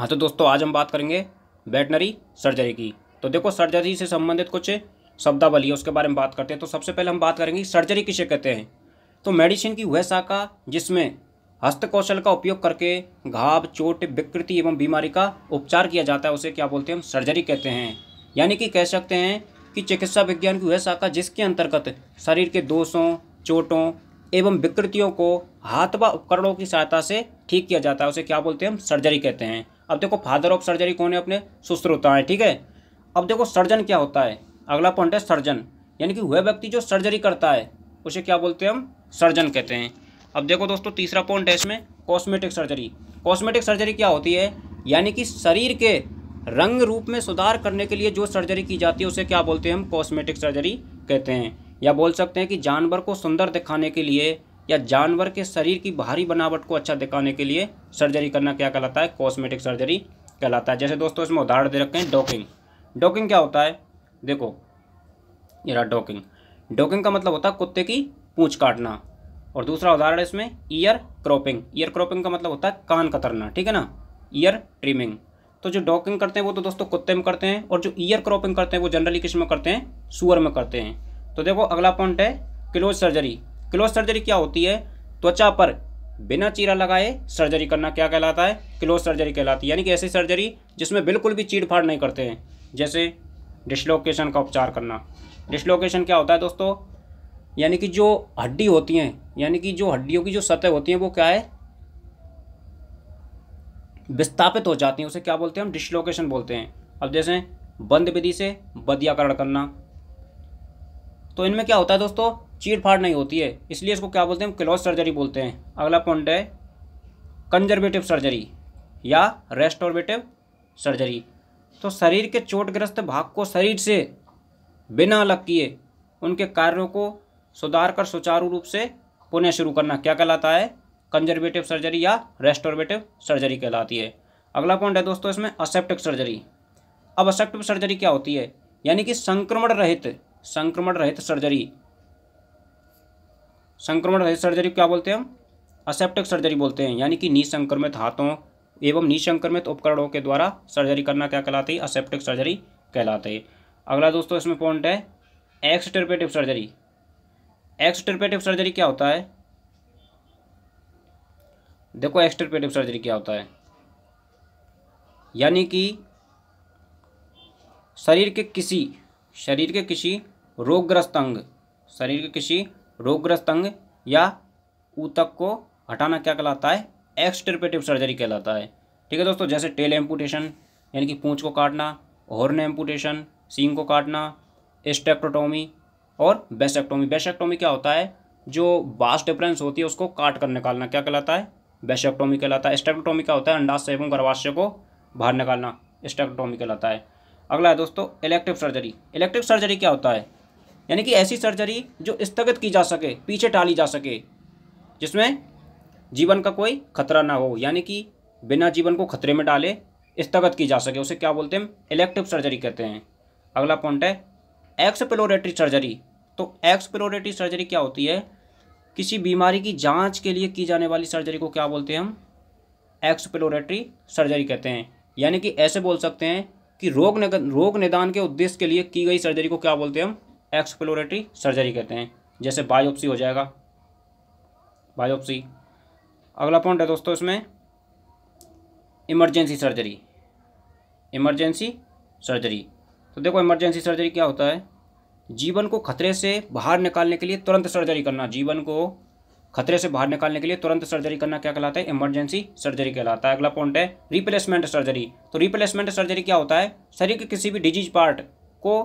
हाँ तो दोस्तों आज हम बात करेंगे वेटनरी सर्जरी की तो देखो सर्जरी से संबंधित कुछ शब्दावली है उसके बारे में बात करते हैं तो सबसे पहले हम बात करेंगे सर्जरी किसे कहते हैं तो मेडिसिन की वह शाखा जिसमें हस्तकौशल का उपयोग करके घाव चोट विकृति एवं बीमारी का उपचार किया जाता है उसे क्या बोलते हैं हम सर्जरी कहते हैं यानी कि कह सकते हैं कि चिकित्सा विज्ञान की वह शाखा जिसके अंतर्गत शरीर के दोषों चोटों एवं विकृतियों को हाथ व उपकरणों की सहायता से ठीक किया जाता है उसे क्या बोलते हैं हम सर्जरी कहते हैं अब देखो फादर ऑफ सर्जरी कौन है अपने सुश्रोता है ठीक है अब देखो सर्जन क्या होता है अगला पॉइंट है सर्जन यानी कि वह व्यक्ति जो सर्जरी करता है उसे क्या बोलते हैं हम सर्जन कहते हैं अब देखो दोस्तों तीसरा पॉइंट है इसमें कॉस्मेटिक सर्जरी कॉस्मेटिक सर्जरी क्या होती है यानी कि शरीर के रंग रूप में सुधार करने के लिए जो सर्जरी की जाती है उसे क्या बोलते हैं हम कॉस्मेटिक सर्जरी कहते हैं या बोल सकते हैं कि जानवर को सुंदर दिखाने के लिए या जानवर के शरीर की बाहरी बनावट को अच्छा दिखाने के लिए सर्जरी करना क्या कहलाता है कॉस्मेटिक सर्जरी कहलाता है जैसे दोस्तों इसमें उदाहरण दे रखें हैं डॉकिंग डॉकिंग क्या होता है देखो ये रहा डॉकिंग डॉकिंग का मतलब होता है कुत्ते की पूँछ काटना और दूसरा उदाहरण इसमें ईयर क्रॉपिंग ईयर क्रॉपिंग का मतलब होता है कान कतरना ठीक है ना ईयर ट्रिमिंग तो जो डॉकिंग करते हैं वो तो दोस्तों कुत्ते में करते हैं और जो ईयर क्रॉपिंग करते हैं वो जनरली किस में करते हैं सुअर में करते हैं तो देखो अगला पॉइंट है क्लोज सर्जरी क्लोज सर्जरी क्या होती है त्वचा पर बिना चीरा लगाए सर्जरी करना क्या कहलाता है क्लोज सर्जरी कहलाती है यानी कि ऐसी सर्जरी जिसमें बिल्कुल भी चीड़ फाड़ नहीं करते हैं जैसे डिसलोकेशन का उपचार करना डिसलोकेशन क्या होता है दोस्तों यानी कि जो हड्डी होती हैं यानी कि जो हड्डियों की जो सतह होती हैं वो क्या है विस्थापित हो जाती हैं उसे क्या बोलते हैं हम डिसलोकेशन बोलते हैं अब जैसे बंद विधि से बदियाकरण करना तो इनमें क्या होता है दोस्तों फाड़ नहीं होती है इसलिए इसको क्या बोलते हैं क्लोज सर्जरी बोलते हैं अगला पॉइंट है कंजर्वेटिव सर्जरी या रेस्टोरेटिव सर्जरी तो शरीर के चोटग्रस्त भाग को शरीर से बिना अलग किए उनके कार्यों को सुधार कर सुचारू रूप से पुनः शुरू करना क्या कहलाता है कंजर्वेटिव सर्जरी या रेस्टोरेटिव सर्जरी कहलाती है अगला पॉइंट है दोस्तों इसमें असेप्टिक सर्जरी अब असेप्टिव सर्जरी क्या होती है यानी कि संक्रमण रहित संक्रमण रहित सर्जरी संक्रमण रहित सर्जरी क्या बोलते हैं हम असेप्टिक सर्जरी बोलते हैं यानी कि निसंक्रमित हाथों एवं निसंक्रमित उपकरणों के द्वारा सर्जरी करना क्या कहलाती है असेप्टिक सर्जरी कहलाते है अगला दोस्तों इसमें पॉइंट है एक्सटर्पेटिव सर्जरी एक्सटर्पेटिव सर्जरी क्या होता है देखो एक्सटर्पेटिव सर्जरी क्या होता है यानी कि शरीर के किसी शरीर के किसी रोगग्रस्त अंग शरीर के किसी रोगग्रस्त अंग या ऊतक को हटाना क्या कहलाता है एक्सटर्पेटिव सर्जरी कहलाता है ठीक है दोस्तों जैसे टेल एम्पूटेशन यानी कि पूँछ को काटना हॉर्न एम्पूटेशन सींग को काटना स्टेक्टोटोमी और बेसेक्टोमी बेसेक्टोमी क्या होता है जो बास्ट डिफरेंस होती है उसको काट कर निकालना क्या कहलाता है बेसेक्टोमी कहलाता है स्टेक्टोटोमी क्या होता है अंडाशय एवं गर्भाशय को बाहर निकालना स्टेक्टोटोमी कहलाता है अगला है दोस्तों इलेक्टिव सर्जरी इलेक्टिव सर्जरी क्या होता है यानी कि ऐसी सर्जरी जो स्थगित की जा सके पीछे टाली जा सके जिसमें जीवन का कोई खतरा ना हो यानी कि बिना जीवन को खतरे में डाले स्थगित की जा सके उसे क्या बोलते हैं इलेक्टिव सर्जरी कहते हैं अगला पॉइंट है एक्सप्लोरेटरी सर्जरी तो एक्सप्लोरेटरी सर्जरी क्या होती है किसी बीमारी की जांच के लिए की जाने वाली सर्जरी को क्या बोलते हैं हम एक्सप्लोरेटरी सर्जरी कहते हैं यानी कि ऐसे बोल सकते हैं कि रोग रोग निदान के उद्देश्य के लिए की गई सर्जरी को क्या बोलते हैं हम एक्सप्लोरेटरी सर्जरी कहते हैं जैसे बायोप्सी हो जाएगा बायोप्सी अगला पॉइंट है दोस्तों इसमें इमरजेंसी सर्जरी इमरजेंसी सर्जरी तो देखो इमरजेंसी सर्जरी क्या होता है जीवन को खतरे से बाहर निकालने के लिए तुरंत सर्जरी करना जीवन को खतरे से बाहर निकालने के लिए तुरंत सर्जरी करना क्या कहलाता है इमरजेंसी सर्जरी कहलाता है अगला पॉइंट है रिप्लेसमेंट सर्जरी तो रिप्लेसमेंट सर्जरी क्या होता है शरीर के किसी भी डिजीज पार्ट को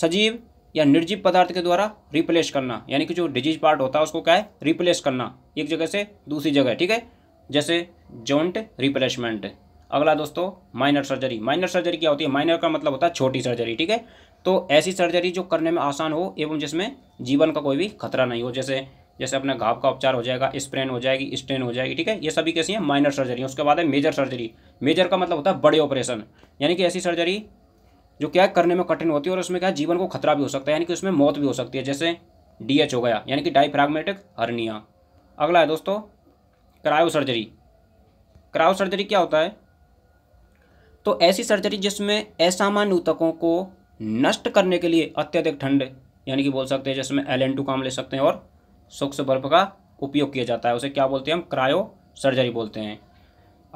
सजीव या निर्जीव पदार्थ के द्वारा रिप्लेस करना यानी कि जो डिजीज पार्ट होता है उसको क्या है रिप्लेस करना एक जगह से दूसरी जगह ठीक है जैसे जॉइंट रिप्लेसमेंट अगला दोस्तों माइनर सर्जरी माइनर सर्जरी क्या होती है माइनर का मतलब होता है छोटी सर्जरी ठीक है तो ऐसी सर्जरी जो करने में आसान हो एवं जिसमें जीवन का कोई भी खतरा नहीं हो जैसे जैसे अपने घाव का उपचार हो जाएगा स्प्रेन हो जाएगी स्ट्रेन हो जाएगी ठीक है ये सभी कैसी हैं माइनर सर्जरी उसके बाद है मेजर सर्जरी मेजर का मतलब होता है बड़े ऑपरेशन यानी कि ऐसी सर्जरी जो क्या करने में कठिन होती है और उसमें क्या जीवन को खतरा भी हो सकता है यानी कि उसमें मौत भी हो सकती है जैसे डीएच हो गया यानी कि डाइफ्रागमेटिक हर्निया अगला है दोस्तों क्रायो सर्जरी क्रायो सर्जरी क्या होता है तो ऐसी सर्जरी जिसमें असामान्य ऊतकों को नष्ट करने के लिए अत्यधिक ठंड यानी कि बोल सकते हैं जिसमें एल एन टू काम ले सकते हैं और सूक्ष्म बर्फ का उपयोग किया जाता है उसे क्या बोलते हैं हम क्रायो सर्जरी बोलते हैं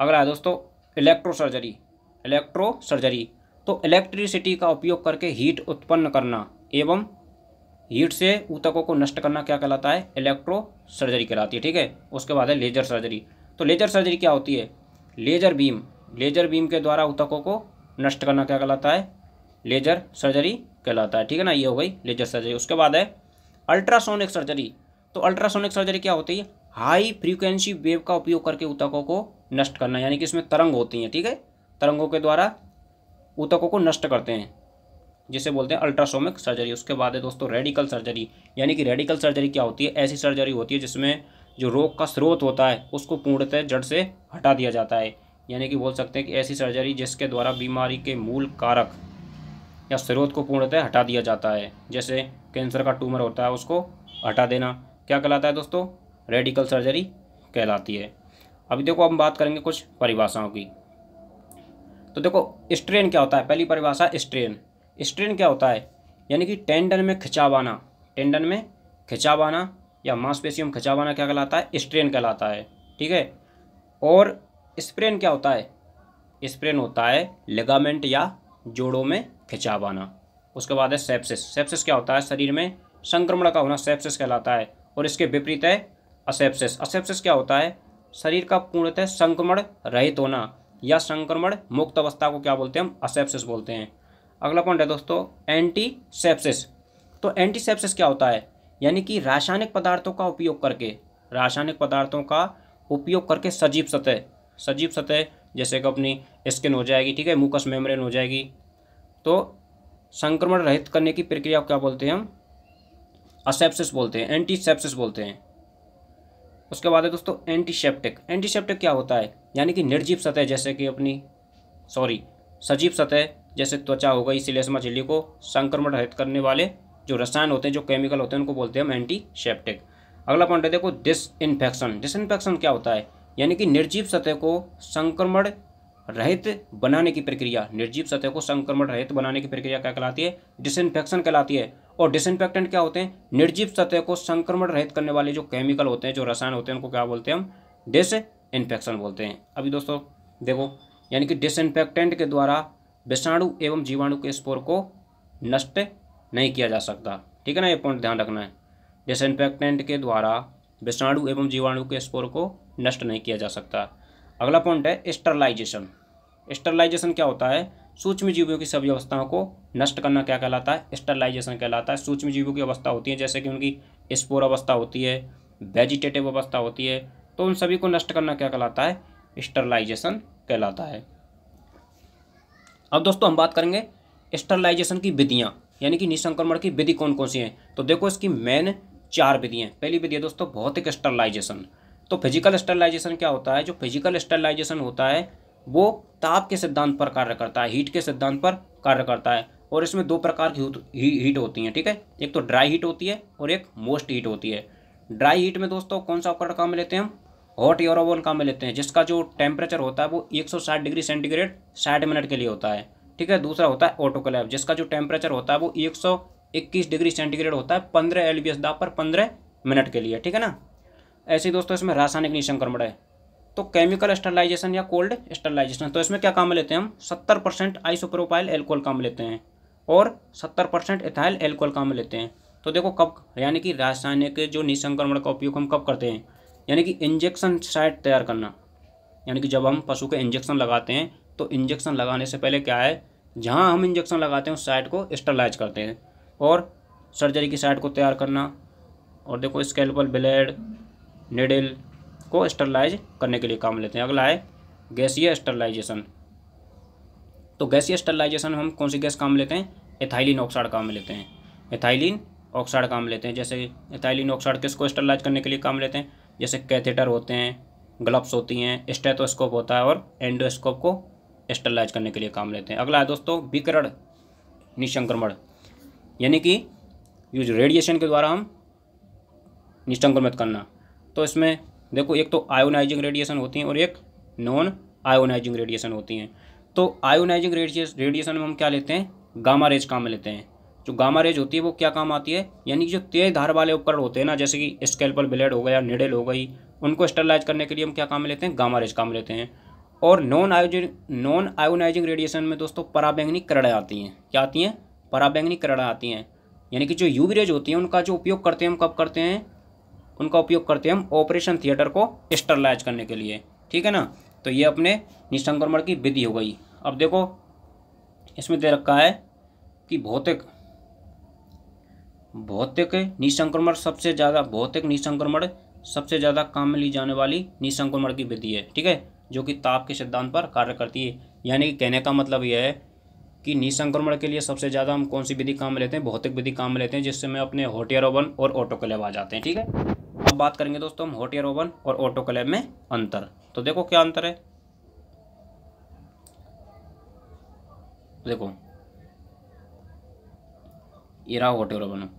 अगला है दोस्तों इलेक्ट्रो सर्जरी इलेक्ट्रो सर्जरी तो इलेक्ट्रिसिटी का उपयोग करके हीट उत्पन्न करना एवं हीट से ऊतकों को नष्ट करना क्या कहलाता है इलेक्ट्रो सर्जरी कहलाती है ठीक है उसके बाद है लेजर सर्जरी तो लेजर सर्जरी क्या होती है लेजर बीम लेजर बीम के द्वारा ऊतकों को नष्ट करना क्या कहलाता है लेजर सर्जरी कहलाता है ठीक है ना ये हो गई लेजर सर्जरी उसके बाद है अल्ट्रासोनिक सर्जरी तो अल्ट्रासोनिक सर्जरी क्या होती है हाई फ्रीक्वेंसी वेव का उपयोग करके ऊतकों को नष्ट करना यानी कि इसमें तरंग होती हैं ठीक है तरंगों के द्वारा ऊतकों को नष्ट करते हैं जिसे बोलते हैं अल्ट्रासोमिक सर्जरी उसके बाद है दोस्तों रेडिकल सर्जरी यानी कि रेडिकल सर्जरी क्या होती है ऐसी सर्जरी होती है जिसमें जो रोग का स्रोत होता है उसको पूर्णतः जड़ से हटा दिया जाता है यानी कि बोल सकते हैं कि ऐसी सर्जरी जिसके द्वारा बीमारी के मूल कारक या स्रोत को पूर्णतः हटा दिया जाता है जैसे कैंसर का ट्यूमर होता है उसको हटा देना क्या कहलाता है दोस्तों रेडिकल सर्जरी कहलाती है अभी देखो हम बात करेंगे कुछ परिभाषाओं की तो देखो स्ट्रेन क्या होता है पहली परिभाषा स्ट्रेन स्ट्रेन क्या होता है यानी कि टेंडन में खिंचाव आना टेंडन में खिंचाव आना या मांसपेशियों में खिंचाव आना क्या कहलाता है स्ट्रेन कहलाता है ठीक है और स्प्रेन क्या होता है स्प्रेन होता है लिगामेंट या जोड़ों में खिंचाव आना उसके बाद है सेप्सिस सेप्सिस क्या होता है शरीर में संक्रमण का होना सेप्सिस कहलाता है और इसके विपरीत है असेप्सिस असेप्सिस क्या होता है शरीर का पूर्णतः संक्रमण रहित होना या संक्रमण मुक्त अवस्था को क्या बोलते हैं हम असेप्सिस बोलते हैं अगला पॉइंट है दोस्तों एंटीसेप्सिस तो एंटीसेप्सिस क्या होता है यानी कि रासायनिक पदार्थों का उपयोग करके रासायनिक पदार्थों का उपयोग करके सजीव सतह सजीव सतह जैसे कि अपनी स्किन हो जाएगी ठीक है मुकस मेम्ब्रेन हो जाएगी तो संक्रमण रहित करने की प्रक्रिया को क्या बोलते हैं हम असेप्सिस बोलते हैं एंटीसेप्सिस बोलते हैं उसके बाद है दोस्तों एंटीसेप्टिक एंटीसेप्टिक क्या होता है यानी कि निर्जीव सतह जैसे कि अपनी सॉरी सजीव सतह जैसे त्वचा हो गई सिलेसमा झिल्ली को संक्रमण रहित करने वाले जो रसायन होते हैं जो केमिकल होते हैं उनको बोलते हैं हम एंटीसेप्टिक अगला पॉइंट है देखो डिस इन्फेक्शन डिस इन्फेक्शन क्या होता है यानी कि निर्जीव सतह को संक्रमण रहित बनाने की प्रक्रिया निर्जीव सतह को संक्रमण रहित बनाने की प्रक्रिया क्या कहलाती है डिसइनफेक्शन कहलाती है और डिसइनफेक्टेंट क्या होते हैं निर्जीव सतह को संक्रमण रहित करने वाले जो केमिकल होते हैं जो रसायन होते हैं उनको क्या बोलते हैं हम डिस इन्फेक्शन बोलते हैं अभी दोस्तों देखो यानी कि डिसइनफेक्टेंट के द्वारा विषाणु एवं जीवाणु के स्पोर को नष्ट नहीं किया जा सकता ठीक है ना ये पॉइंट ध्यान रखना है डिसइनफेक्टेंट के द्वारा विषाणु एवं जीवाणु के स्पोर को नष्ट नहीं किया जा सकता अगला पॉइंट है स्टरलाइजेशन स्टरलाइजेशन क्या होता है सूक्ष्म जीवों की सभी अवस्थाओं को नष्ट करना क्या कहलाता है स्टरलाइजेशन कहलाता है सूक्ष्म जीवों की अवस्था होती है जैसे कि उनकी स्पोर अवस्था होती है वेजिटेटिव अवस्था होती है तो उन सभी को नष्ट करना क्या कहलाता है स्टरलाइजेशन कहलाता है अब दोस्तों हम बात करेंगे स्टरलाइजेशन की विधियाँ यानी कि निसंक्रमण की विधि कौन कौन सी हैं तो देखो इसकी मेन चार विधियाँ पहली विधि है दोस्तों भौतिक स्टरलाइजेशन तो फिजिकल स्टरलाइजेशन क्या होता है जो फिजिकल स्टरलाइजेशन होता है वो ताप के सिद्धांत पर कार्य करता है हीट के सिद्धांत पर कार्य करता है और इसमें दो प्रकार की हीट होती हैं ठीक है एक तो ड्राई हीट होती है और एक मोस्ट हीट होती है ड्राई हीट में दोस्तों कौन सा उपकरण काम में लेते हैं हम हॉट एयर ओवन काम में लेते हैं जिसका जो टेम्परेचर होता है वो 160 डिग्री सेंटीग्रेड 60 मिनट के लिए होता है ठीक है दूसरा होता है ऑटोकलेव जिसका जो टेम्परेचर होता है वो इक्कीस डिग्री सेंटीग्रेड होता है पंद्रह एल दाब पर पंद्रह मिनट के लिए ठीक है ना ऐसे दोस्तों इसमें रासायनिक निसंक्रमण है तो केमिकल स्टरलाइजेशन या कोल्ड स्टरलाइजेशन तो इसमें क्या काम लेते हैं हम सत्तर परसेंट आइसोप्रोपाइल एल्कोहल काम लेते हैं और सत्तर परसेंट इथाइल एल्कोहल काम लेते हैं तो देखो कब यानी कि रासायनिक जो निसंक्रमण का उपयोग हम कब करते हैं यानी कि इंजेक्शन साइट तैयार करना यानी कि जब हम पशु के इंजेक्शन लगाते हैं तो इंजेक्शन लगाने से पहले क्या है जहाँ हम इंजेक्शन लगाते हैं उस साइट को स्टरलाइज करते हैं और सर्जरी की साइट को तैयार करना और देखो स्केल्पल ब्लेड नेडल को स्टरलाइज करने के लिए काम लेते हैं अगला है गैसीय स्टरलाइजेशन तो गैसीय स्टरलाइजेशन में हम कौन सी गैस काम लेते हैं एथाइलिन ऑक्साइड काम लेते हैं एथाइलिन ऑक्साइड काम लेते हैं जैसे एथाइलिन ऑक्साइड किसको स्टरलाइज करने के लिए काम लेते हैं जैसे कैथेटर होते हैं ग्लव्स होती हैं स्टेथोस्कोप होता है और एंडोस्कोप को स्टरलाइज करने के लिए काम लेते हैं अगला है दोस्तों विकरण निसंक्रमण यानी कि यूज रेडिएशन के द्वारा हम निसंक्रमित करना तो इसमें देखो एक तो आयोनाइजिंग रेडिएशन होती हैं और एक नॉन आयोनाइजिंग रेडिएशन होती हैं तो आयोनाइजिंग रेडिएशन में हम क्या लेते हैं गामा रेज काम में लेते हैं जो गामा रेज होती है वो क्या काम आती है यानी कि जो तेज धार वाले उपकरण होते हैं ना जैसे कि स्केल्पल ब्लेड हो गया निडल हो गई उनको स्टरलाइज करने के लिए हम क्या काम लेते हैं गामा रेज काम लेते हैं और नॉन आयोजन नॉन आयोनाइजिंग रेडिएशन में दोस्तों पराबैंगनी करड़ें आती हैं क्या आती हैं पराबैंगनी करड़ें आती हैं यानी कि जो यूवी रेज होती हैं उनका जो उपयोग करते हैं हम कब करते हैं उनका उपयोग करते हैं हम ऑपरेशन थिएटर को स्टरलाइज करने के लिए ठीक है ना तो ये अपने निसंक्रमण की विधि हो गई अब देखो इसमें दे रखा है कि भौतिक भौतिक निसंक्रमण सबसे ज़्यादा भौतिक निसंक्रमण सबसे ज़्यादा काम में ली जाने वाली निसंक्रमण की विधि है ठीक है जो कि ताप के सिद्धांत पर कार्य करती है यानी कि कहने का मतलब यह है कि निसंक्रमण के लिए सबसे ज़्यादा हम कौन सी विधि काम में लेते हैं भौतिक विधि काम में लेते हैं जिससे में अपने होटियर ओवन और लिए आ जाते हैं ठीक है बात करेंगे दोस्तों हम हॉट एयर ओवन और ऑटो ऑटोक्लेव में अंतर तो देखो क्या अंतर है देखो ये रहा हॉट एयर ओवन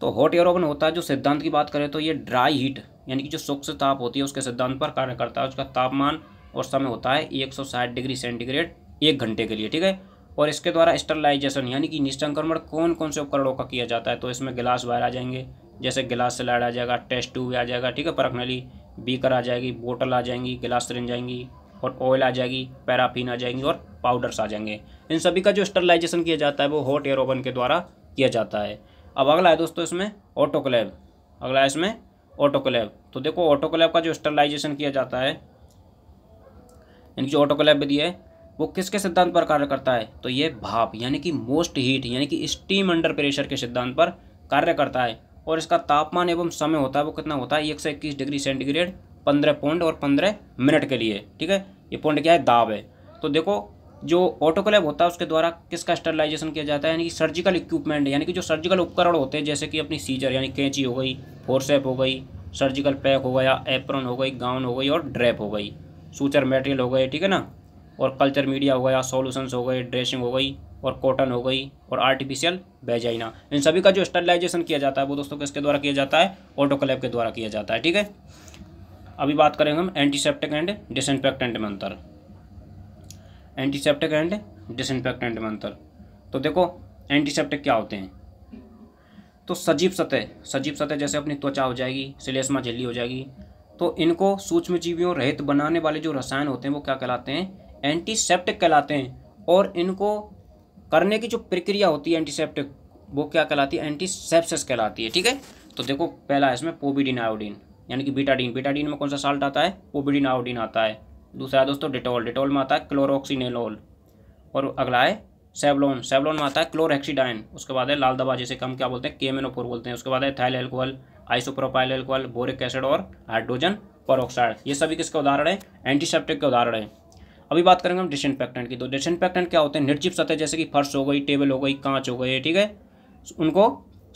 तो हॉट एयर ओवन होता है जो सिद्धांत की बात करें तो ये ड्राई हीट यानी कि जो सुख से ताप होती है उसके सिद्धांत पर कार्य करता है उसका तापमान और समय होता है एक डिग्री सेंटीग्रेड एक घंटे के लिए ठीक है और इसके द्वारा स्टरलाइजेशन यानी कि निष्ठंक्रमण कौन कौन से उपकरणों का किया जाता है तो इसमें गिलास वायर आ जाएंगे जैसे गिलास स्लाइड आ जाएगा टेस्ट ट्यूब आ जाएगा ठीक है परखनली बीकर आ जाएगी बोटल आ जाएंगी गिलास रिंज जाएंगी और ऑयल आ जाएगी पैराफिन आ जाएंगी और पाउडर्स आ जाएंगे इन सभी का जो स्टरलाइजेशन किया जाता है वो हॉट एयर ओवन के द्वारा किया जाता है अब अगला है दोस्तों इसमें ऑटोक्लेव अगला है इसमें ऑटोक्लेव तो देखो ऑटोक्लेव का जो स्टरलाइजेशन किया जाता है इनकी जो ऑटोक्लेव विधि है वो किसके सिद्धांत पर कार्य करता है तो ये भाप यानी कि मोस्ट हीट यानी कि स्टीम अंडर प्रेशर के सिद्धांत पर कार्य करता है और इसका तापमान एवं समय होता है वो कितना होता है एक सौ इक्कीस डिग्री सेंटीग्रेड पंद्रह पॉइंट और पंद्रह मिनट के लिए ठीक है ये पॉइंट क्या है दाब है तो देखो जो ऑटोक्लेव होता है उसके द्वारा किसका स्टरलाइजेशन किया जाता है यानी कि सर्जिकल इक्विपमेंट यानी कि जो सर्जिकल उपकरण होते हैं जैसे कि अपनी सीजर यानी कैंची हो गई फोरसेप हो गई सर्जिकल पैक हो गया एप्रन हो गई गाउन हो गई और ड्रेप हो गई सूचर मटेरियल हो गए ठीक है ना और कल्चर मीडिया हो गया सोल्यूशंस हो गए ड्रेसिंग हो गई और कॉटन हो गई और आर्टिफिशियल बेजाइना इन सभी का जो स्टरलाइजेशन किया जाता है वो दोस्तों किसके द्वारा किया जाता है ऑटोक्लेव के द्वारा किया जाता है ठीक है अभी बात करेंगे हम एंटीसेप्टिक एंड डिसइनफेक्टेंट में अंतर एंटीसेप्टिक एंड डिसइनफेक्टेंट में अंतर तो देखो एंटीसेप्टिक क्या होते हैं तो सजीव सतह सजीव सतह जैसे अपनी त्वचा हो जाएगी सिलेसमा झिल्ली हो जाएगी तो इनको सूक्ष्मजीवियों रहित बनाने वाले जो रसायन होते हैं वो क्या कहलाते हैं एंटीसेप्टिक कहलाते हैं और इनको करने की जो प्रक्रिया होती है एंटीसेप्टिक वो क्या कहलाती है एंटीसेप्सिस कहलाती है ठीक है तो देखो पहला है इसमें पोबिडिन आयोडीन यानी कि बीटाडीन बीटाडीन में कौन सा साल्ट आता है पोबिडिन आयोडीन आता है दूसरा दोस्तों डिटोल डिटोल में आता है क्लोरोक्सीनेलोल और अगला है सेवलोन सेवलोन में आता है क्लोरहेक्सीडाइन उसके बाद है लाल दवा जिसे कम क्या बोलते हैं केमेनोफोर बोलते हैं उसके बाद है ethyl alcohol isopropyl alcohol boric acid और हाइड्रोजन परोक्साइड ये सभी किसके उदाहरण है एंटीसेप्टिक के उदाहरण है अभी बात करेंगे हम डिसइनफेक्टेंट की तो डिसइनफेक्टेंट क्या होते हैं निर्जीव सतह जैसे कि फर्श हो गई टेबल हो गई कांच हो गए ठीक है उनको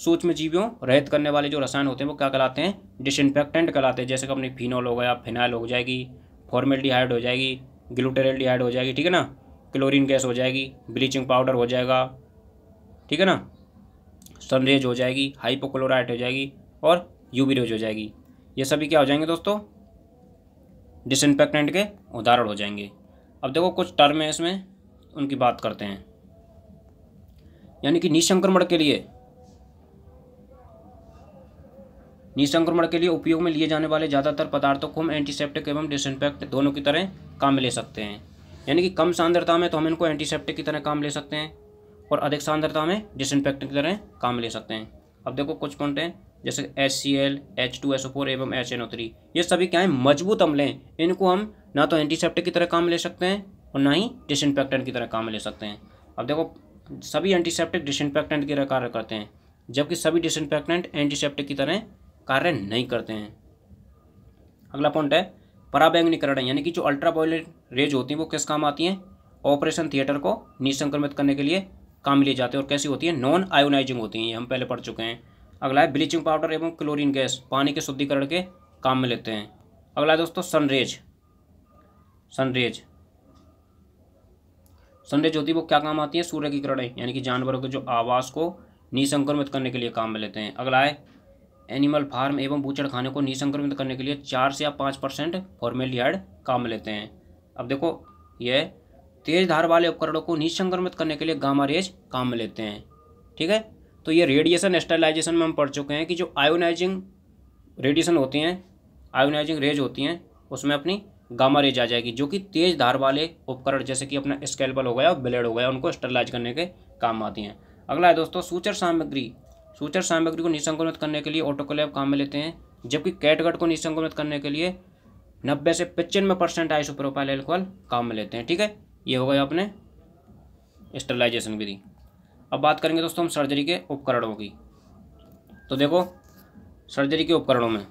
सूक्ष्म जीवियों रहित करने वाले जो रसायन होते हैं वो क्या कहलाते हैं डिसइनफेक्टेंट कहलाते हैं जैसे कि अपनी फिनॉल हो गया फिनाइल हो जाएगी डिहाइड हो जाएगी डिहाइड हो जाएगी ठीक है ना क्लोरीन गैस हो जाएगी ब्लीचिंग पाउडर हो जाएगा ठीक है ना सनरेज हो जाएगी हाइपोक्लोराइट हो जाएगी और यूबी रेज हो जाएगी ये सभी क्या हो जाएंगे दोस्तों डिसइनफेक्टेंट के उदाहरण हो जाएंगे अब देखो कुछ टर्म है इसमें उनकी बात करते हैं यानी कि निसंक्रमण के लिए निसंक्रमण के लिए उपयोग में लिए जाने वाले ज़्यादातर पदार्थों को हम एंटीसेप्टिक एवं डिसइनफेक्ट दोनों की तरह काम में ले सकते हैं यानी कि कम सांद्रता में तो हम इनको एंटीसेप्टिक की तरह काम ले सकते हैं और अधिक सांद्रता में डिसइनफेक्ट की तरह काम ले सकते हैं अब देखो कुछ पॉइंट हैं जैसे H C L H two S O four एवं एच एन ओ थ्री ये सभी क्या हैं मजबूत अम्ल हैं इनको हम ना तो एंटीसेप्टिक की तरह काम ले सकते हैं और ना ही डिसइनफेक्टेंट की तरह काम ले सकते हैं अब देखो सभी एंटीसेप्टिक डिसइनफेक्टेंट की तरह कार्य करते हैं जबकि सभी डिसइनफेक्टेंट एंटीसेप्टिक की तरह कार्य नहीं करते हैं अगला पॉइंट है पराबैंगनीकरण यानी कि जो अल्ट्रा रेज होती हैं वो किस काम आती हैं ऑपरेशन थिएटर को निसंक्रमित करने के लिए काम लिए जाते हैं और कैसी होती है नॉन आयोनाइजिंग होती हैं ये हम पहले पढ़ चुके हैं अगला है ब्लीचिंग पाउडर एवं क्लोरीन गैस पानी के शुद्धिकरण के काम में लेते हैं अगला है दोस्तों सनरेज सनरेज सनरेज होती है वो क्या काम आती है सूर्य की किरणें यानी कि जानवरों के जो आवास को निसंक्रमित करने के लिए काम में लेते हैं अगला है एनिमल फार्म एवं बूचड़ खाने को निसंक्रमित करने के लिए चार से या पाँच परसेंट यार्ड काम में लेते हैं अब देखो यह तेज धार वाले उपकरणों को निसंक्रमित करने के लिए गामा रेज काम में लेते हैं ठीक है तो ये रेडिएशन स्टेलाइजेशन में हम पढ़ चुके हैं कि जो आयोनाइजिंग रेडिएशन होती हैं आयोनाइजिंग रेज होती हैं उसमें अपनी गामा रेज आ जाएगी जो कि तेज धार वाले उपकरण जैसे कि अपना स्केलबल हो गया और ब्लेड हो गया उनको स्टरलाइज करने के काम आती हैं अगला है दोस्तों सूचर सामग्री सूचर सामग्री को निसंक्रमित करने के लिए ऑटोकलेव काम में लेते हैं जबकि कैटगट को निसंक्रमित करने के लिए नब्बे से पचानवे परसेंट आई सुप्रोपाइल एल्कोहल काम में लेते हैं ठीक है ये हो गया अपने स्टरलाइजेशन विधि अब बात करेंगे दोस्तों हम सर्जरी के उपकरणों की तो देखो सर्जरी के उपकरणों में